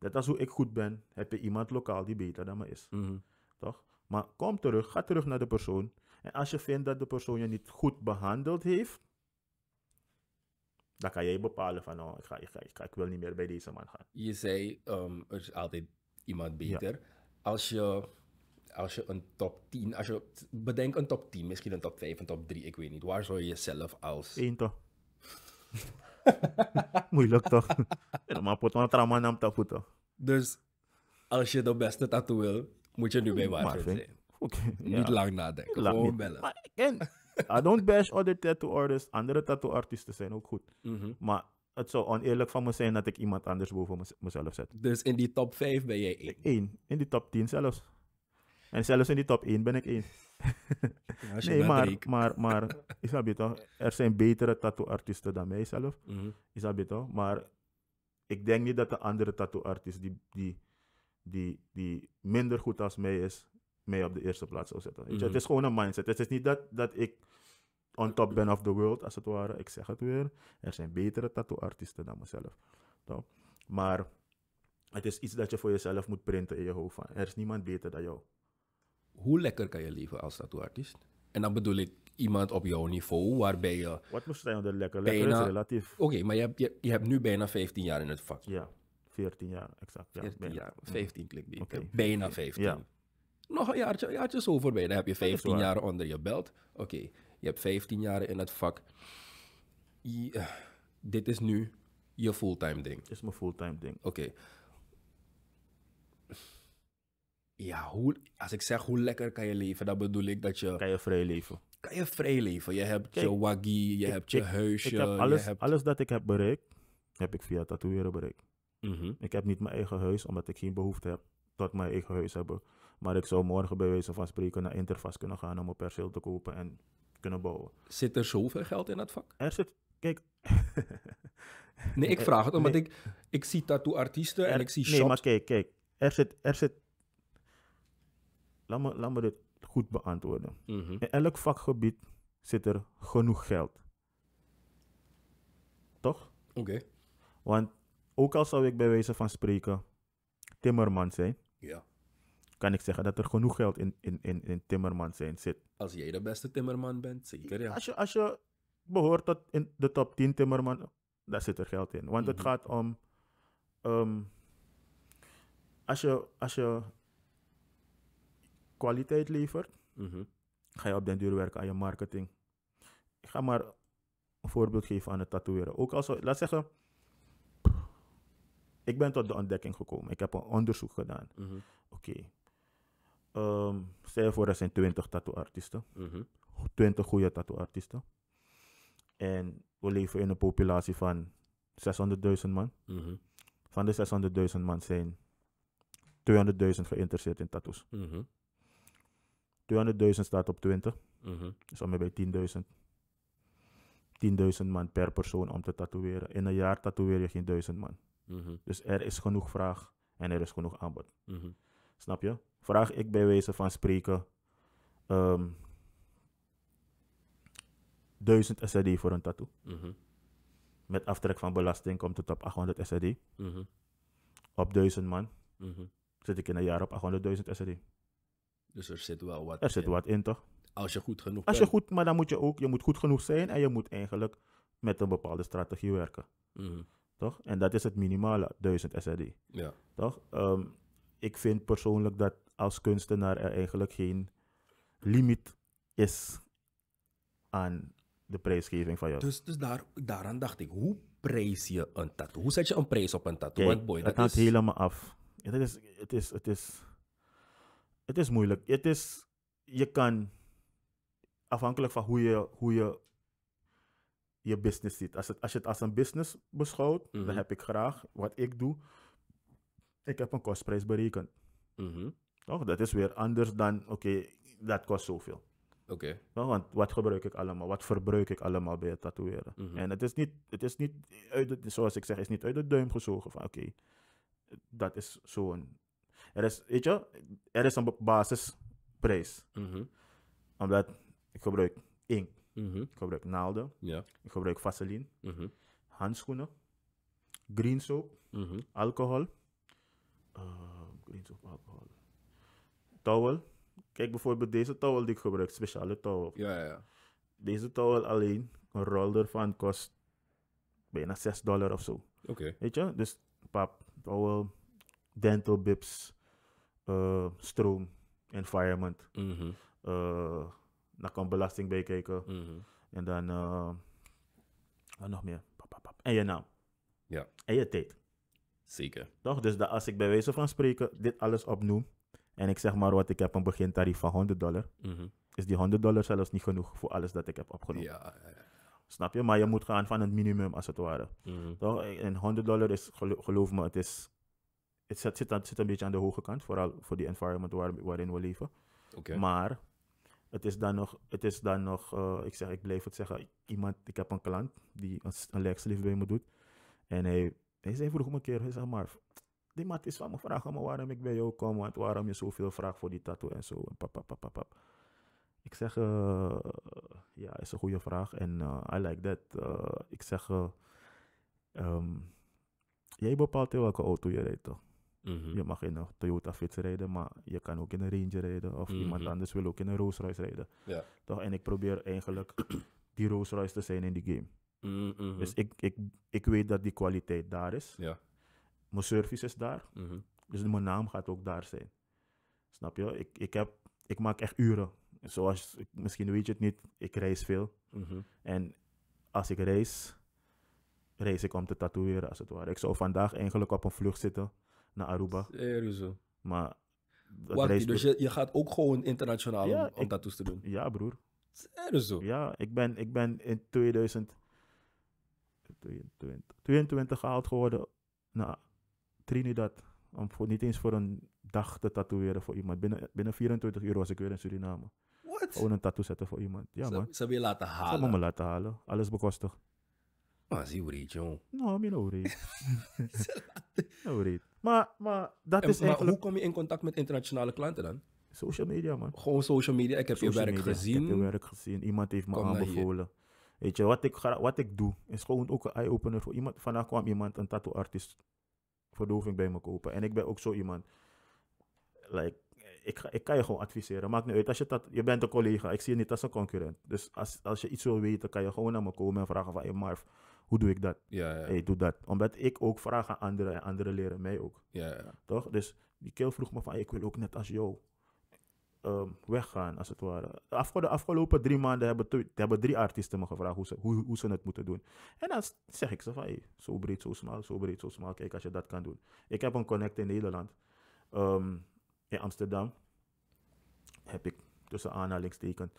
Speaker 1: Net als hoe ik goed ben, heb je iemand lokaal die beter dan me is. Mhm. Toch? Maar kom terug, ga terug naar de persoon. En als je vindt dat de persoon je niet goed behandeld heeft, dan kan jij bepalen van, oh, ik, ga, ik, ga, ik, ga, ik wil niet meer bij deze man gaan. Je zei, ehm, er is altijd iemand beter. Als
Speaker 2: je als je een top 10, als je bedenk een top 10, misschien een top 5, een top 3, ik weet niet. Waar zou je jezelf als. Eén toch? Moeilijk
Speaker 1: toch? Helemaal pot een trauma nam tafu toch? Dus
Speaker 2: als je de beste tattoo wil,
Speaker 1: moet je nu bij Marvin zijn. Oké. Niet lang nadenken, lang gewoon bellen. Maar, en, I don't bash other tattoo artists. Andere tattoo artiesten zijn ook goed. Mm Maar het zou oneerlijk van me zijn dat ik iemand anders boven mezelf zet. Dus in die top 5 ben jij één? Eén. In die top 10 zelfs. En zelfs in die top 1 ben ik één. nee, maar, maar, maar, maar, toch? Er zijn betere tattoo dan mijzelf. Mm -hmm. Is je toch? Maar ik denk niet dat de andere tattoo die, die, die, die minder goed als mij is, mij op de eerste plaats zou zetten. Mhm. Het is gewoon een mindset. Het is niet dat, dat ik on top ben of the world, als het ware. Ik zeg het weer. Er zijn betere tattoo-artiesten dan mezelf. Toch? Maar het is iets dat je voor jezelf moet printen in je hoofd. Van. Er is niemand beter dan jou hoe lekker kan je leven als tattooartiest? En dan bedoel ik iemand op jouw
Speaker 2: niveau waarbij je. Wat moest je onder lekker? Lekker is relatief. Oké, maar je hebt, je, je, hebt nu bijna 15 jaar in het vak. Ja, 14 jaar, exact. Ja, 14 jaar, 15 klinkt niet. Okay. Bijna 15. Nog een jaartje, zo zo voorbij. Dan heb je 15 jaar onder je belt. Oké, je hebt 15 jaar in het vak. dit is nu je fulltime ding. Dit is mijn fulltime ding. Oké ja, als ik zeg hoe lekker kan je leven, dan bedoel ik dat je... Kan je vrij leven. Kan je vrij leven. Je hebt je waggie, je hebt je huisje. Ik heb alles,
Speaker 1: alles dat ik heb bereikt, heb ik via tatoeëren bereikt. Mhm. Ik heb niet mijn eigen huis, omdat ik geen behoefte heb tot mijn eigen huis hebben. Maar ik zou morgen bij wijze van spreken naar Intervast kunnen gaan om een perceel te kopen en kunnen bouwen. Zit er zoveel geld in dat vak? Er zit, kijk. nee, ik eh, vraag het omdat ik,
Speaker 2: ik zie tattoo-artiesten en ik zie shops. Nee, maar
Speaker 1: kijk, kijk. Er zit, er zit laat me, dit goed beantwoorden. Mhm. In elk vakgebied zit er genoeg geld. Toch? Oké. Want ook al zou ik bij wijze van spreken timmerman zijn, ja. kan ik zeggen dat er genoeg geld in, in, in, in timmerman zijn zit.
Speaker 2: Als jij de beste timmerman bent, zeker ja. Als je,
Speaker 1: als je behoort tot in de top 10 timmerman, daar zit er geld in. Want het mhm. gaat om... Ehm, als je, als je kwaliteit levert, mhm. ga je op den duur werken aan je marketing. Ik ga maar een voorbeeld geven aan het tatoeëren. Ook als, laat zeggen, ik ben tot de ontdekking gekomen. Ik heb een onderzoek gedaan. Mhm. Oké. Okay. Ehm, stel je voor, er zijn 20 tattooartiesten. Mm 20 goede tattooartiesten. En we leven in een populatie van 600.000 man. Mhm. Van de 600.000 man zijn 200.000 geïnteresseerd in tattoos. 200.000 staat op 20. mm Dus om bij 10.000. 10.000 man per persoon om te tatoeëren. In een jaar tatoeëer je geen 1000 man. Mhm. Dus er is genoeg vraag en er is genoeg aanbod. Mhm. Snap je? Vraag ik bij wijze van spreken um, 1000 SRD voor een tattoo. Mhm. Met aftrek van belasting komt het op 800 SRD. Op 1000 man zit ik in een jaar op 800.000 SRD.
Speaker 2: Dus er zit wel wat Er zit in. wat in, toch? Als je goed genoeg Als je
Speaker 1: goed, maar dan moet je ook, je moet goed genoeg zijn en je moet eigenlijk met een bepaalde strategie werken. Mhm. Toch? En dat is het minimale, 1000 SRD. Ja. Toch? Ehm, ik vind persoonlijk dat als kunstenaar er eigenlijk geen limiet is aan de prijsgeving van jou. Dus,
Speaker 2: dus daar, daaraan dacht ik, hoe prijs je een tattoo? Hoe zet je een
Speaker 1: prijs op een tattoo? Kijk, boy, dat het hangt helemaal af. Het is, het, is, het is het is moeilijk. Het is, je kan, afhankelijk van hoe je, hoe je je business ziet. Als, als je het als een business beschouwt, dan mhm. heb ik graag wat ik doe. Ik heb een kostprijs berekend. Mhm. Toch? Dat is weer anders dan, oké, dat kost zoveel. Oké. want wat gebruik ik allemaal? Wat verbruik ik allemaal bij het tatoeëren? Mhm. En het is niet, het is niet uit zoals ik zeg, is niet uit de duim gezogen van, oké, dat is zo'n er is, weet je, er is een basisprijs. Mm -hmm. Omdat ik gebruik ink, mhm. ik gebruik naalden, ik gebruik vaseline, mhm. handschoenen, green soap, mhm. alcohol, uh, green soap, alcohol, towel. Kijk bijvoorbeeld deze towel die ik gebruik, speciale towel. Ja, ja. Deze towel alleen, een rol ervan kost bijna 6 dollar of zo. Oké. Weet je, dus pap, towel, dental bibs, eh, stroom, environment. Mm eh, daar kan belasting bij kijken. Mhm. En dan, eh, nog meer? En je naam. Ja. En je tijd. Zeker. Toch? Dus dat als ik bij wijze van spreken dit alles opnoem en ik zeg maar wat ik heb, een begintarief van 100 dollar, mhm. is die 100 dollar zelfs niet genoeg voor alles dat ik heb opgenomen. Ja, Snap je? Maar je moet gaan van het minimum als het ware. Mhm. Toch? En 100 dollar is, geloof me, het is het zit, zit, een beetje aan de hoge kant, vooral voor die environment waarin we leven. Maar het is dan nog, het is dan nog eh, ik, zeg, ik blijf het zeggen, iemand, ik heb een klant die een, een bij me doet. En hij, hij zei vroeg een keer, hij zei maar, die maat is van me vragen, maar waarom ik bij jou kom, want waarom je zoveel vraagt voor die tattoo en zo. En pap, Ik zeg, uh, ja, is een goede vraag en eh, I like that. ik zeg, ehm, jij bepaalt welke auto je rijdt toch? Mhm. Je mag in een Toyota fiets rijden, maar je kan ook in een Ranger rijden. Of mhm. iemand anders wil ook in een Rolls Royce rijden. Ja. Toch? En ik probeer eigenlijk die Rolls Royce te zijn in die game. Mhm, dus ik, ik, ik weet dat die kwaliteit daar is. Ja. Mijn service is daar. Dus mijn naam gaat ook daar zijn. Snap je? Ik, ik, heb, ik maak echt uren. Zoals, misschien weet je het niet, ik reis veel. En als ik reis, reis ik om te tatoeëren als het ware. Ik zou vandaag eigenlijk op een vlucht zitten naar Aruba. Serieus. Maar... Wacht, dus je, je, gaat ook gewoon internationaal om, om dat dus te doen? Ja, broer. Serieus. Ja, ik ben, ik ben in 2022 geworden. gehaald geworden naar nou, Trinidad. Om voor, niet eens voor een dag te tatoeëren voor iemand. Binnen, binnen 24 uur was ik weer in Suriname. What? Gewoon een tattoo zetten voor iemand. Ja, ze, man. Ze hebben je laten halen? Ze hebben me laten halen. Alles bekostigd. Maar ah, zie hoe reed, jong. Nou, ik ben reed. Maar, maar dat is maar eigenlijk...
Speaker 2: hoe kom je in contact met internationale klanten dan?
Speaker 1: Social media, man. Gewoon social media. Ik heb social je werk gezien. Ik heb je werk gezien. Iemand heeft me aanbevolen. Weet je, wat ik, wat ik doe, is gewoon ook een eye-opener voor iemand. Vandaag kwam iemand, een tattoo-artiest, verdoving bij me kopen. En ik ben ook zo iemand. Like, ik, ik kan je gewoon adviseren. Maakt niet uit. Als je, dat, je bent een collega. Ik zie je niet als een concurrent. Dus als, als je iets wil weten, kan je gewoon naar me komen en vragen van... je Marv, hoe doe ik dat? Ja, ja. Hey, doe dat. Omdat ik ook vraag aan anderen en anderen leren mij ook. Ja, ja. Toch? Dus die keel vroeg me van, ik wil ook net als jou ehm, weggaan, als het ware. De afgelopen drie maanden hebben, hebben drie artiesten me gevraagd hoe ze, hoe, hoe, ze het moeten doen. En dan zeg ik ze van, zo breed, zo smal, zo breed, zo smal. Kijk, als je dat kan doen. Ik heb een connect in Nederland. Ehm, in Amsterdam heb ik tussen aanhalingstekens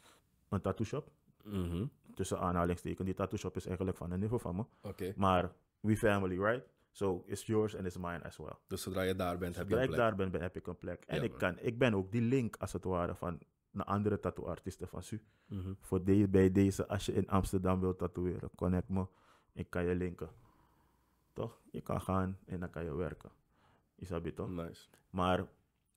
Speaker 1: een tattoo shop. Mm-hmm. Tussen aanhalingstekens. Die tattoo shop is eigenlijk van een niveau van me. Maar we family, right? So it's yours and it's mine as well. Dus zodra je daar bent, heb je een plek. Zodra ik daar ben, heb ik een plek. En ik, kan, ik ben ook die link, als het ware, van naar andere tattooartiesten van Su. Mm-hmm. Voor deze bij deze, als je in Amsterdam wilt tatoeëren, connect me. Ik kan je linken. Toch? Je kan gaan en dan kan je werken. Isabi toch? Nice. Maar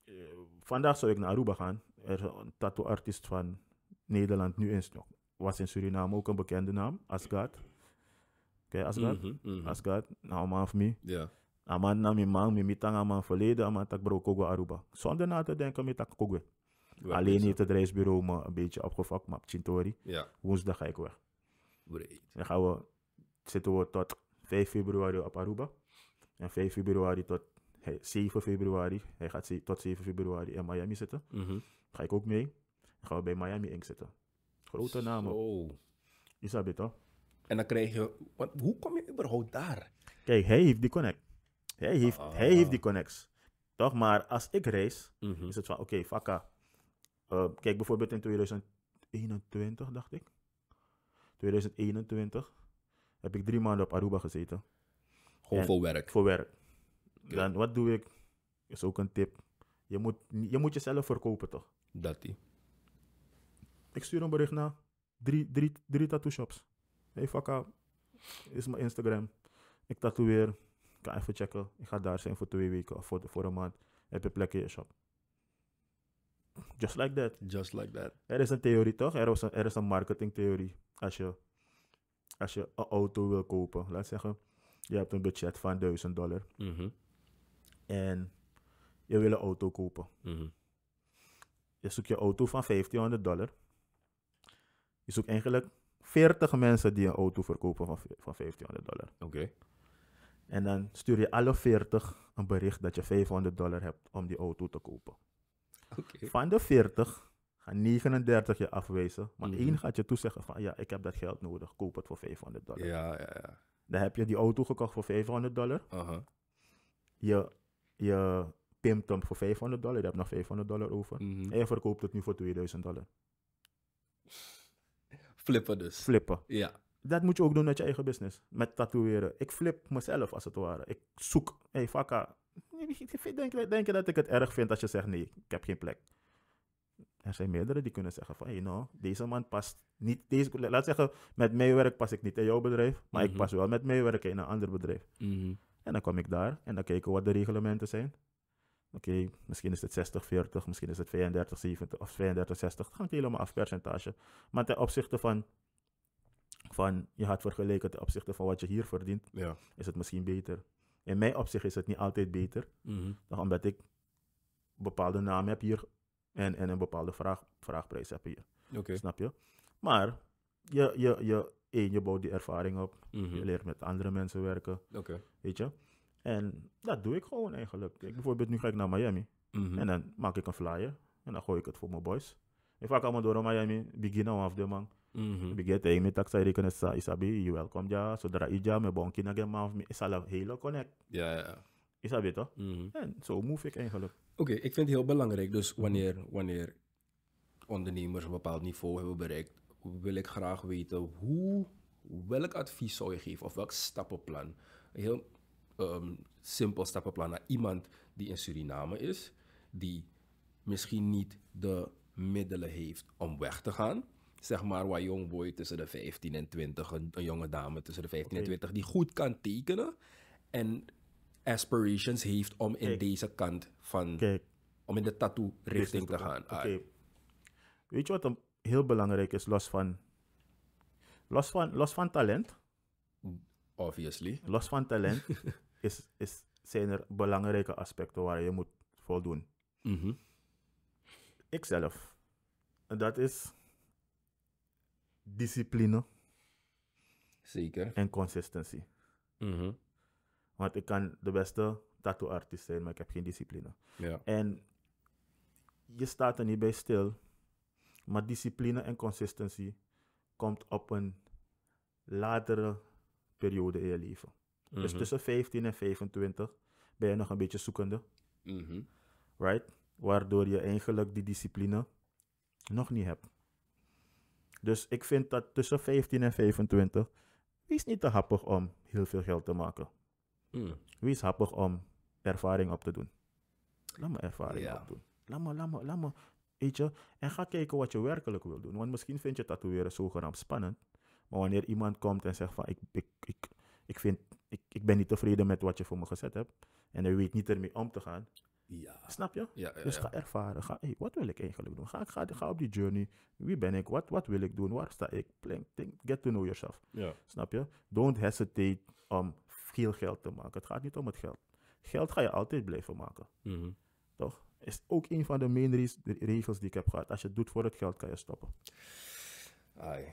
Speaker 1: eh, vandaag zou ik naar Aruba gaan. Er is een tattooartiest van Nederland nu eens nog was in Suriname ook een bekende naam, Asgard. Oké, okay, Asgard? Mm -hmm, mm -hmm. Asgard, nou man of me. Yeah. Aman na nou, mi man, mi nou, mitang nou, verleden, ik Aruba. Zonder na te denken, met tak kogwe. Alleen heeft het reisbureau me een beetje opgevakt, maar Chintori. Ja. Woensdag ga ik weg. Breed. Dan gaan we, zitten we tot 5 februari op Aruba. En 5 februari tot 7 februari. Hij gaat tot 7 februari in Miami zitten. Mm Ga ik ook mee. Dan gaan we bij Miami Ink zitten. Grote namen. Zo. Je toch? En
Speaker 2: dan krijg je... hoe kom je überhaupt daar?
Speaker 1: Kijk, hij heeft die connect. Hij heeft, ah. hij heeft die connects. Toch? Maar als ik reis mhm. is het van... Oké, okay, vakka. Eh, kijk, bijvoorbeeld in 2021, dacht ik. 2021 heb ik drie maanden op Aruba gezeten. Gewoon voor werk? Voor werk. Dan, wat doe ik? Is ook een tip. Je moet, je moet jezelf verkopen, toch? Dat die. Ik stuur een bericht naar drie, drie, drie tattoo shops. hey, faka. is mijn Instagram. Ik tatoeëer. ga even checken. Ik ga daar zijn voor twee weken of voor, voor een maand. Heb je plek in je shop. Just like that. Just like that. Er is een theorie toch? Er is een, er is een marketingtheorie. Als je, als je een auto wil kopen, laat zeggen, je hebt een budget van 1000 dollar. Mhm. En je wil een auto kopen. Mhm. Je zoekt je auto van 1500 dollar. Je zoekt eigenlijk 40 mensen die een auto verkopen van, van 1500 dollar. Oké. En dan stuur je alle 40 een bericht dat je 500 dollar hebt om die auto te kopen. Oké. Van de 40 gaan 39 je afwijzen, maar mhm. één gaat je toezeggen van ja, ik heb dat geld nodig, koop het voor 500 dollar. Ja, ja, ja. Dan heb je die auto gekocht voor 500 dollar. Uh Je, je pimpt hem voor 500 dollar, je hebt nog 500 dollar over. Mhm. En je verkoopt het nu voor 2000 dollar. Flippen dus. Flippen. Ja. Dat moet je ook doen met je eigen business. Met tatoeëren. Ik flip mezelf als het ware. Ik zoek. Hé, hey, vakka. Denk, denk je dat ik het erg vind als je zegt nee, ik heb geen plek? Er zijn meerdere die kunnen zeggen van, hé, hey, nou, deze man past niet. Deze, laat zeggen, met meewerk werk pas ik niet in jouw bedrijf, maar ik mhm. pas wel met meewerken in een ander bedrijf. Mhm. En dan kom ik daar en dan kijken wat de reglementen zijn. Oké, misschien is het 60, 40, misschien is het 35, 70 of 32, 60. Het hangt helemaal af percentage. Maar ten opzichte van, van je gaat vergeleken ten opzichte van wat je hier verdient, ja. is het misschien beter. In mijn opzicht is het niet altijd beter, mm omdat ik een bepaalde naam heb hier en, en een bepaalde vraag, vraagprijs heb hier. Okay. Snap je? Maar je, je, je, één, je bouwt die ervaring op. Mhm. Je leert met andere mensen werken. Okay. Weet je? En dat doe ik gewoon eigenlijk. Ik, bijvoorbeeld, nu ga ik naar Miami. Mhm. En dan maak ik een flyer. En dan gooi ik het voor mijn boys. Ik vaak allemaal door Miami. Begin nou af de man. Mhm. Begin tegen me taxa rekenen. Sa isabi, je welkom ja. Zodra ija me bonki na game af. connect. Ja, ja. Isabi toch? Mhm. En zo move ik eigenlijk. Oké, ik vind het heel belangrijk. Dus wanneer,
Speaker 2: wanneer ondernemers een bepaald niveau hebben bereikt, wil ik graag weten hoe, welk advies zou je geven of welk stappenplan? Heel, um, simpel stappenplan naar iemand die in Suriname is, die misschien niet de middelen heeft om weg te gaan. Zeg maar waar boy tussen de 15 en 20, een, jonge dame tussen de 15 en 20, die goed kan tekenen en aspirations heeft om in deze kant van, om in de tattoo richting te gaan.
Speaker 1: Weet je wat heel belangrijk is, los van, los van, los van talent? Obviously. Los van talent. is, is, zijn er belangrijke aspecten waar je moet voldoen. Mm -hmm. Ikzelf, dat is discipline. Zeker. En consistentie. Mhm. Want ik kan de beste tattoo-artiest zijn, maar ik heb geen discipline. Ja. En je staat er niet bij stil, maar discipline en consistentie komt op een latere periode in je leven. Dus mhm. tussen 15 en 25 ben je nog een beetje zoekende. Mhm. Right? Waardoor je eigenlijk die discipline nog niet hebt. Dus ik vind dat tussen 15 en 25, is niet te happig om heel veel geld te maken. Mhm. wie is happig om ervaring op te doen. Laat me ervaring op doen, Laat me, laat me, laat me. Weet je, en ga kijken wat je werkelijk wil doen. Want misschien vind je tatoeëren zogenaamd spannend. Maar wanneer iemand komt en zegt van, ik, ik, ik, ik vind ik, ik ben niet tevreden met wat je voor me gezet hebt. En je weet niet ermee om te gaan. Ja. Snap je? dus ga ervaren. Ga, wat wil ik eigenlijk doen? Ga, ga op die journey. Wie ben ik? Wat, wat wil ik doen? Waar sta ik? get to know yourself. Snap je? Don't hesitate om veel geld te maken. Het gaat niet om het geld. Geld ga je altijd blijven maken. Mhm. Toch? Is ook een van de main regels die ik heb gehad. Als je het doet voor het geld, kan je stoppen. Ai.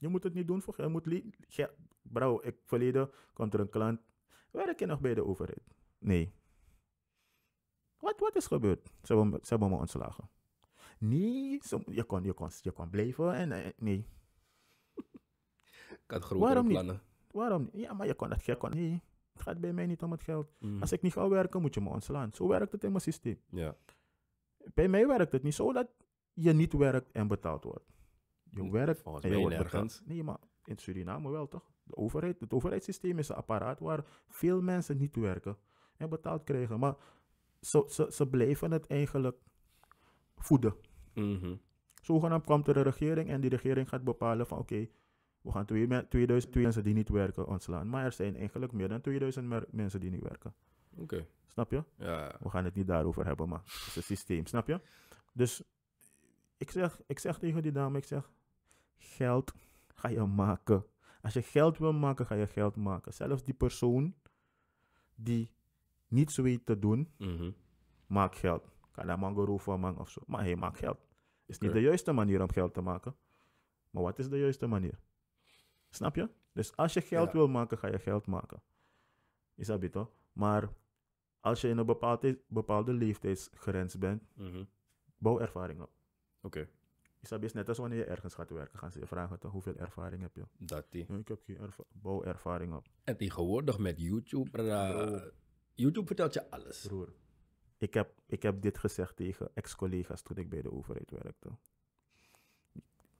Speaker 1: Je moet het niet doen voor je moet ja, Bro, ik verleden komt er een klant. Werk je nog bij de overheid? Nee. Wat, wat is gebeurd? Ze hebben, ze hebben me ontslagen. Nee, ze, je, kon, je, kon, je kon blijven en, eh, nee. Ik had grotere plannen. Niet? Waarom niet? Ja, maar je kon dat Je Kon, nee, het gaat bij mij niet om het geld. Mm. Als ik niet ga werken, moet je me ontslaan. Zo werkt het in mijn systeem. Ja. Bij mij werkt het niet zo dat je niet werkt en betaald wordt je werkt Nee, maar in Suriname wel toch? De overheid, het overheidssysteem is een apparaat waar veel mensen niet werken en betaald krijgen. Maar ze, ze, ze blijven het eigenlijk voeden. Mm-hmm. Zogenaamd komt er een regering en die regering gaat bepalen van oké, we gaan 2000 mensen die niet werken ontslaan. Maar er zijn eigenlijk meer dan 2000 mensen die niet werken. Oké. Snap je? Ja. We gaan het niet daarover hebben, maar het is een systeem, snap je? Dus ik zeg, ik zeg tegen die dame, ik zeg, Geld ga je maken. Als je geld wil maken, ga je geld maken. Zelfs die persoon die niets weet te doen, mm maakt geld. Kan daar roe van man of zo. Maar hij maakt geld. Is niet de juiste manier om geld te maken. Maar wat is de juiste manier? Snap je? Dus als je geld wil maken, ga je geld maken. Is dat beter? Maar als je in een bepaalde, bepaalde leeftijdsgrens bent, mhm. bouw ervaring op. Oké. Isabi net als wanneer je ergens gaat werken. Gaan ze je vragen hoeveel ervaring heb je? Dat die. ik heb geen bouwervaring op. En tegenwoordig met YouTube, eh, YouTube vertelt je alles. Broer, ik heb, ik heb dit gezegd tegen ex-collega's toen ik bij de overheid werkte.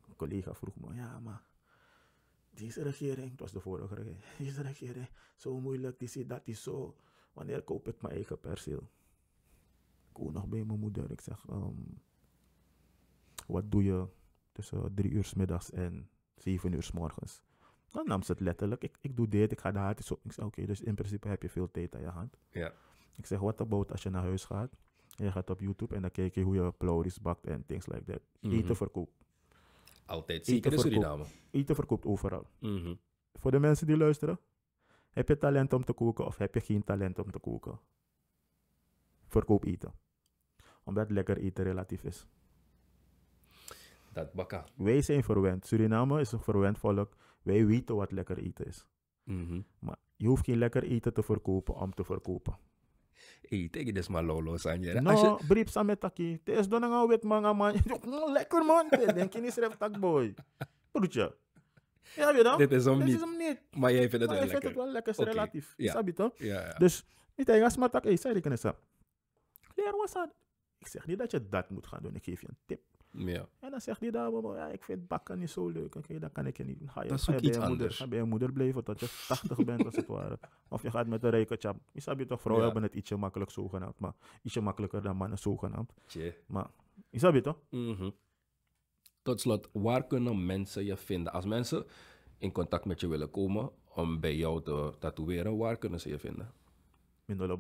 Speaker 1: Een collega vroeg me, ja maar, deze regering, het was de vorige regering, deze regering, zo moeilijk, die zit dat, is zo. Wanneer koop ik mijn eigen perceel? Ik woon nog bij mijn moeder, ik zeg... Ehm, wat doe je tussen drie uur s middags en zeven uur s morgens? Dan nam ze het letterlijk. Ik, ik doe dit, ik ga daar. Ik oké, dus in principe heb je veel tijd aan je hand. Ja. Ik zeg, wat about als je naar huis gaat? En je gaat op YouTube en dan kijk je hoe je plauris bakt en things like that. Mhm. Eten verkoopt. Altijd, zeker eten in dus Eten verkoopt overal. Mm Voor de mensen die luisteren, heb je talent om te koken of heb je geen talent om te koken? Verkoop eten. Omdat lekker eten relatief is dat Wij zijn verwend. Suriname is een verwend volk. Wij weten wat lekker eten is. Mhm. Maar je hoeft geen lekker eten te verkopen om te verkopen.
Speaker 2: Hey, tegen is maar lolo No,
Speaker 1: brief samen met taki. Het is donang wit manga man. Hm, lekker man. Denk je niet schrijf tak boy. Ja,
Speaker 3: weet je Dit is hem niet. Dit is hem niet. Maar jij vindt het wel lekker. Ik vind het wel lekker, relatief. Ja. Sabi toch? Ja, ja.
Speaker 1: Dus, niet tegen als maar tak. zei ik was dat. Ik zeg niet dat je dat moet gaan doen. Ik geef je een tip. Ja. En dan zegt die dame, ja, ik vind bakken niet zo leuk. Oké, dan kan ik je niet. Ga je, dat moeder, Ga bij je moeder blijven tot je 80 bent, als het ware. Of je gaat met een rijke chap. Je snap je toch, vrouwen hebben het ietsje makkelijk zogenaamd. Maar ietsje makkelijker dan mannen zogenaamd. Tje. Maar, je snap je toch?
Speaker 2: Mhm. Tot slot, waar kunnen mensen je vinden? Als mensen in contact met je willen komen om bij jou te tatoeëren, waar kunnen ze je vinden?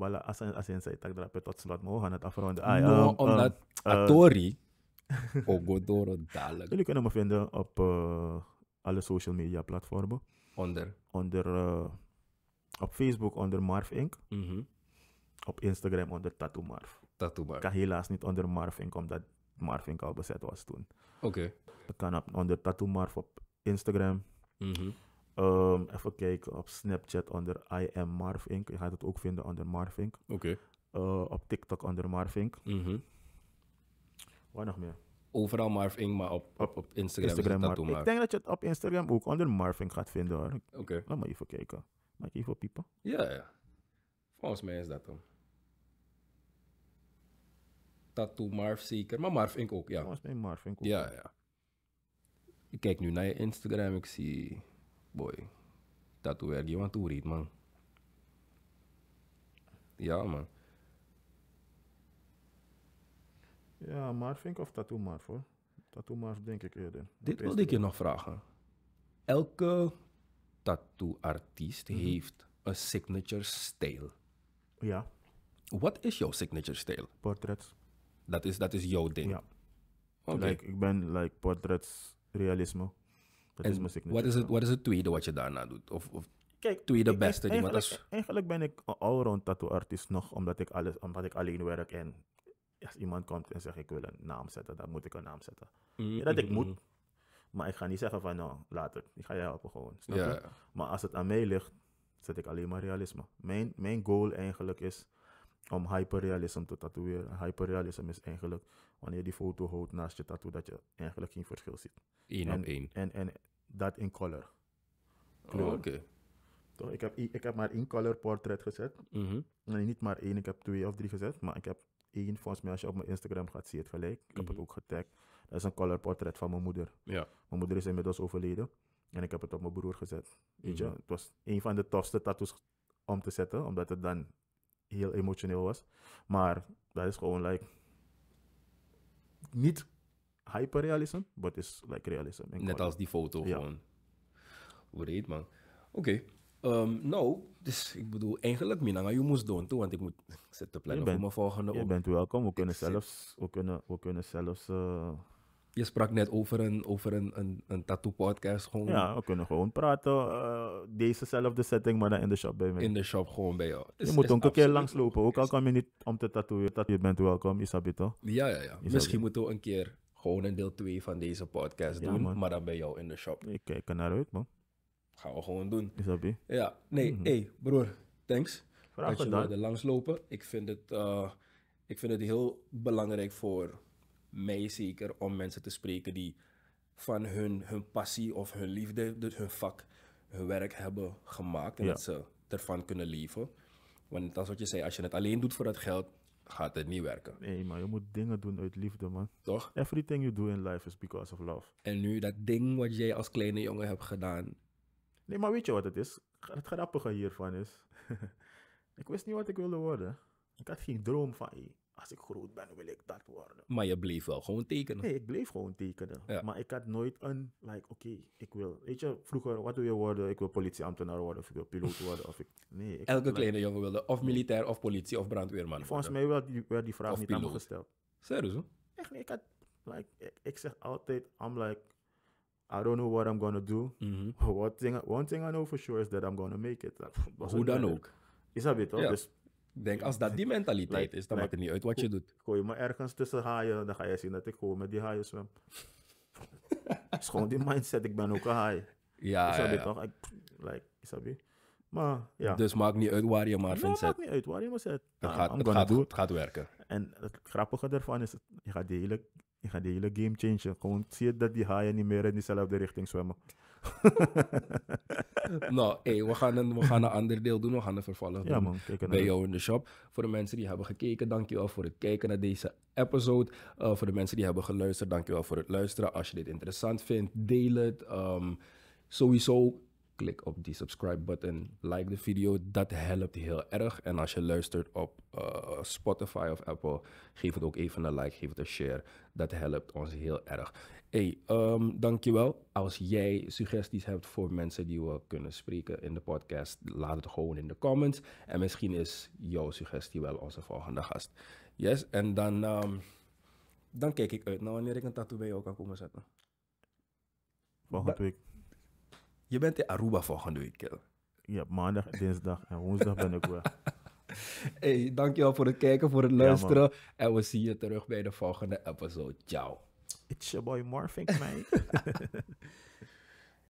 Speaker 1: als, als je tot slot, maar het afronden. Ah, nou, omdat um, Ogodoro dadelijk. Jullie kunnen me vinden op eh, alle social media platformen. Onder? Onder, eh, op Facebook onder Marv Inc. Mhm. Op Instagram onder Tattoo Marv. Tattoo Marv. Kan helaas niet onder Marv Inc. omdat Marv Inc. al bezet was toen. Oké. Ik kan op, onder Tattoo Marv op Instagram. Mm even kijken op Snapchat onder I am Marv Inc. Je gaat het ook vinden onder Marv Inc. Oké. Eh, op TikTok onder Marv Inc. Mhm. Waar nog meer? overal
Speaker 2: Marving, maar op, op, op Instagram, tattoo Marv. Ik denk dat je het op
Speaker 1: Instagram ook onder Marving gaat vinden hoor. Oké. Okay. Laat maar even kijken. Maak je even piepen?
Speaker 2: Ja, ja. Volgens mij is dat hem. Tattoo Marv zeker, maar Marv ook, ja. Volgens mij Marv ook. Ja, ja. Ik kijk nu naar je Instagram, ik zie... Boy, tattoo erg, je want man. Ja, man.
Speaker 1: Ja, Marvink of Tattoo maar hoor. Tattoo Marv denk ik eerder. Dit wilde ik je nog vragen. Elke
Speaker 2: tattoo-artiest mhm. heeft een signature style.
Speaker 1: Ja. Wat is jouw signature stijl? Portraits. Dat is, dat is jouw ding? Ja. Oké. ik ben like portraits, realisme. Dat is mijn signature. Wat is, het, wat is het tweede wat je daarna doet? Of, of Kijk, tweede beste? Eigenlijk, maar eigenlijk ben ik een allround tattoo-artiest nog, omdat ik, alles, omdat ik alleen werk en als iemand komt en zegt ik wil een naam zetten, dan moet ik een naam zetten. Mm-hmm. ja, dat ik moet, maar ik ga niet zeggen van nou, later Ik ga je helpen gewoon. Snap je? Maar als het aan mij ligt, zet ik alleen maar realisme. Mijn, mijn goal eigenlijk is om hyperrealisme te tatoeëren. Hyperrealisme is eigenlijk wanneer je die foto houdt naast je tattoo, dat je eigenlijk geen verschil ziet. Eén op één. En, en dat in color. Oh, Oké. Toch, ik, heb, ik heb maar één color portret gezet. Mm Nee, niet maar één, ik heb twee of drie gezet, maar ik heb één, volgens mij als je op mijn Instagram gaat, zie je het gelijk. Ik heb het mhm. ook getagd. Dat is een colorportret van mijn moeder. Ja. Mijn moeder is inmiddels overleden. En ik heb het op mijn broer gezet. Weet je, mhm. het was een van de tofste tattoos om te zetten, omdat het dan heel emotioneel was. Maar dat is gewoon like. Niet hyperrealisme, but is like realism. Net als die foto ja. gewoon.
Speaker 2: Hoe man. Oké. Ehm, nou, dus ik bedoel, eigenlijk minanga je moest doen toe, want ik moet zitten plannen voor mijn volgende Je bent welkom, we kunnen zelfs, we kunnen, we kunnen zelfs... Eh, je sprak net over een, over een, een, tattoo-podcast gewoon. Ja, we kunnen gewoon
Speaker 1: praten, uh, eh, dezezelfde setting, maar dan in de shop bij mij. In de shop gewoon bij jou. je moet ook een keer langslopen, ook al kan je niet om te tatoeëren, je bent welkom, Isabi toch? Ja, ja, ja. Misschien moeten we een
Speaker 2: keer gewoon een deel 2 van deze podcast doen, maar dan bij jou in de shop. Ik kijk er naar uit, man gaan we gewoon doen. Is dat Ja, nee, mm hey, broer, thanks. Vraag dat dan. je er Ik vind, het, eh, ik vind het heel belangrijk voor mij zeker om mensen te spreken die van hun, hun passie of hun liefde, dus hun vak, hun werk hebben gemaakt en dat ze ervan kunnen leven. Want dat is wat je zei, als je het alleen doet voor dat geld, gaat het niet werken. Nee, maar
Speaker 1: je moet dingen doen uit liefde, man. Toch? Everything you do in life is because of love. En nu dat ding wat jij als kleine jongen hebt gedaan, Nee, maar weet je wat het is? Het grappige hiervan is. ik wist niet wat ik wilde worden. Ik had geen droom van, als ik groot ben, wil ik dat worden. Maar je bleef wel gewoon tekenen. Nee, ik bleef gewoon tekenen. Maar ik had nooit een, like, oké, ik wil. Weet je, vroeger, wat wil je worden? Ik wil politieambtenaar worden, of ik wil piloot worden. Of ik, nee, Elke kleine jongen wilde of militair, of politie, of brandweerman. Volgens mij werd die, vraag niet aan me gesteld. Serieus, hoor? Echt niet. Ik had, like, ik, ik zeg altijd, I'm like, I don't know what I'm gonna do. Mm -hmm. One, thing, one thing I know for sure is that I'm gonna make it. Hoe dan ook. Is dat beter. toch? Dus, denk, als dat die mentaliteit is, dan maakt het niet uit wat je doet. Gooi me ergens tussen haaien, dan ga je zien dat ik gewoon met die haaien zwem. Het is gewoon die mindset, ik ben ook een haai. Ja, dat ja, ja. toch? like, is dat maar, ja. Dus maakt niet uit waar je maar vindt. Het maakt niet uit waar je maar zet. Het, nou, gaat, werken. En het grappige ervan is, je gaat die hele je gaat de hele game changen. Gewoon zie je dat die haaien niet meer in diezelfde richting zwemmen.
Speaker 2: nou, hey, we, gaan een, we gaan
Speaker 1: een ander deel doen. We gaan het vervolg doen bij jou in de
Speaker 2: shop. Voor de mensen die hebben gekeken, dankjewel voor het kijken naar deze episode. Eh, voor de mensen die hebben geluisterd, dankjewel voor het luisteren. Als je dit interessant vindt, deel het. Ehm, sowieso klik op die subscribe button, like de video. Dat helpt heel erg. En als je luistert op eh, Spotify of Apple, geef het ook even een like, geef het een share. Dat helpt ons heel erg. Hey, um, dankjewel. Als jij suggesties hebt voor mensen die we kunnen spreken in de podcast, laat het gewoon in de comments. En misschien is jouw suggestie wel onze volgende gast. Yes, en dan, ehm, dan kijk ik uit naar nou, wanneer ik een tattoo bij jou kan komen zetten.
Speaker 1: Volgende week. Je bent in Aruba volgende week, Ja, maandag, dinsdag en woensdag ben ik weg.
Speaker 2: hey, dankjewel voor het kijken, voor het luisteren. en we zien je terug bij de volgende episode. Ciao. It's your boy Morphing, man.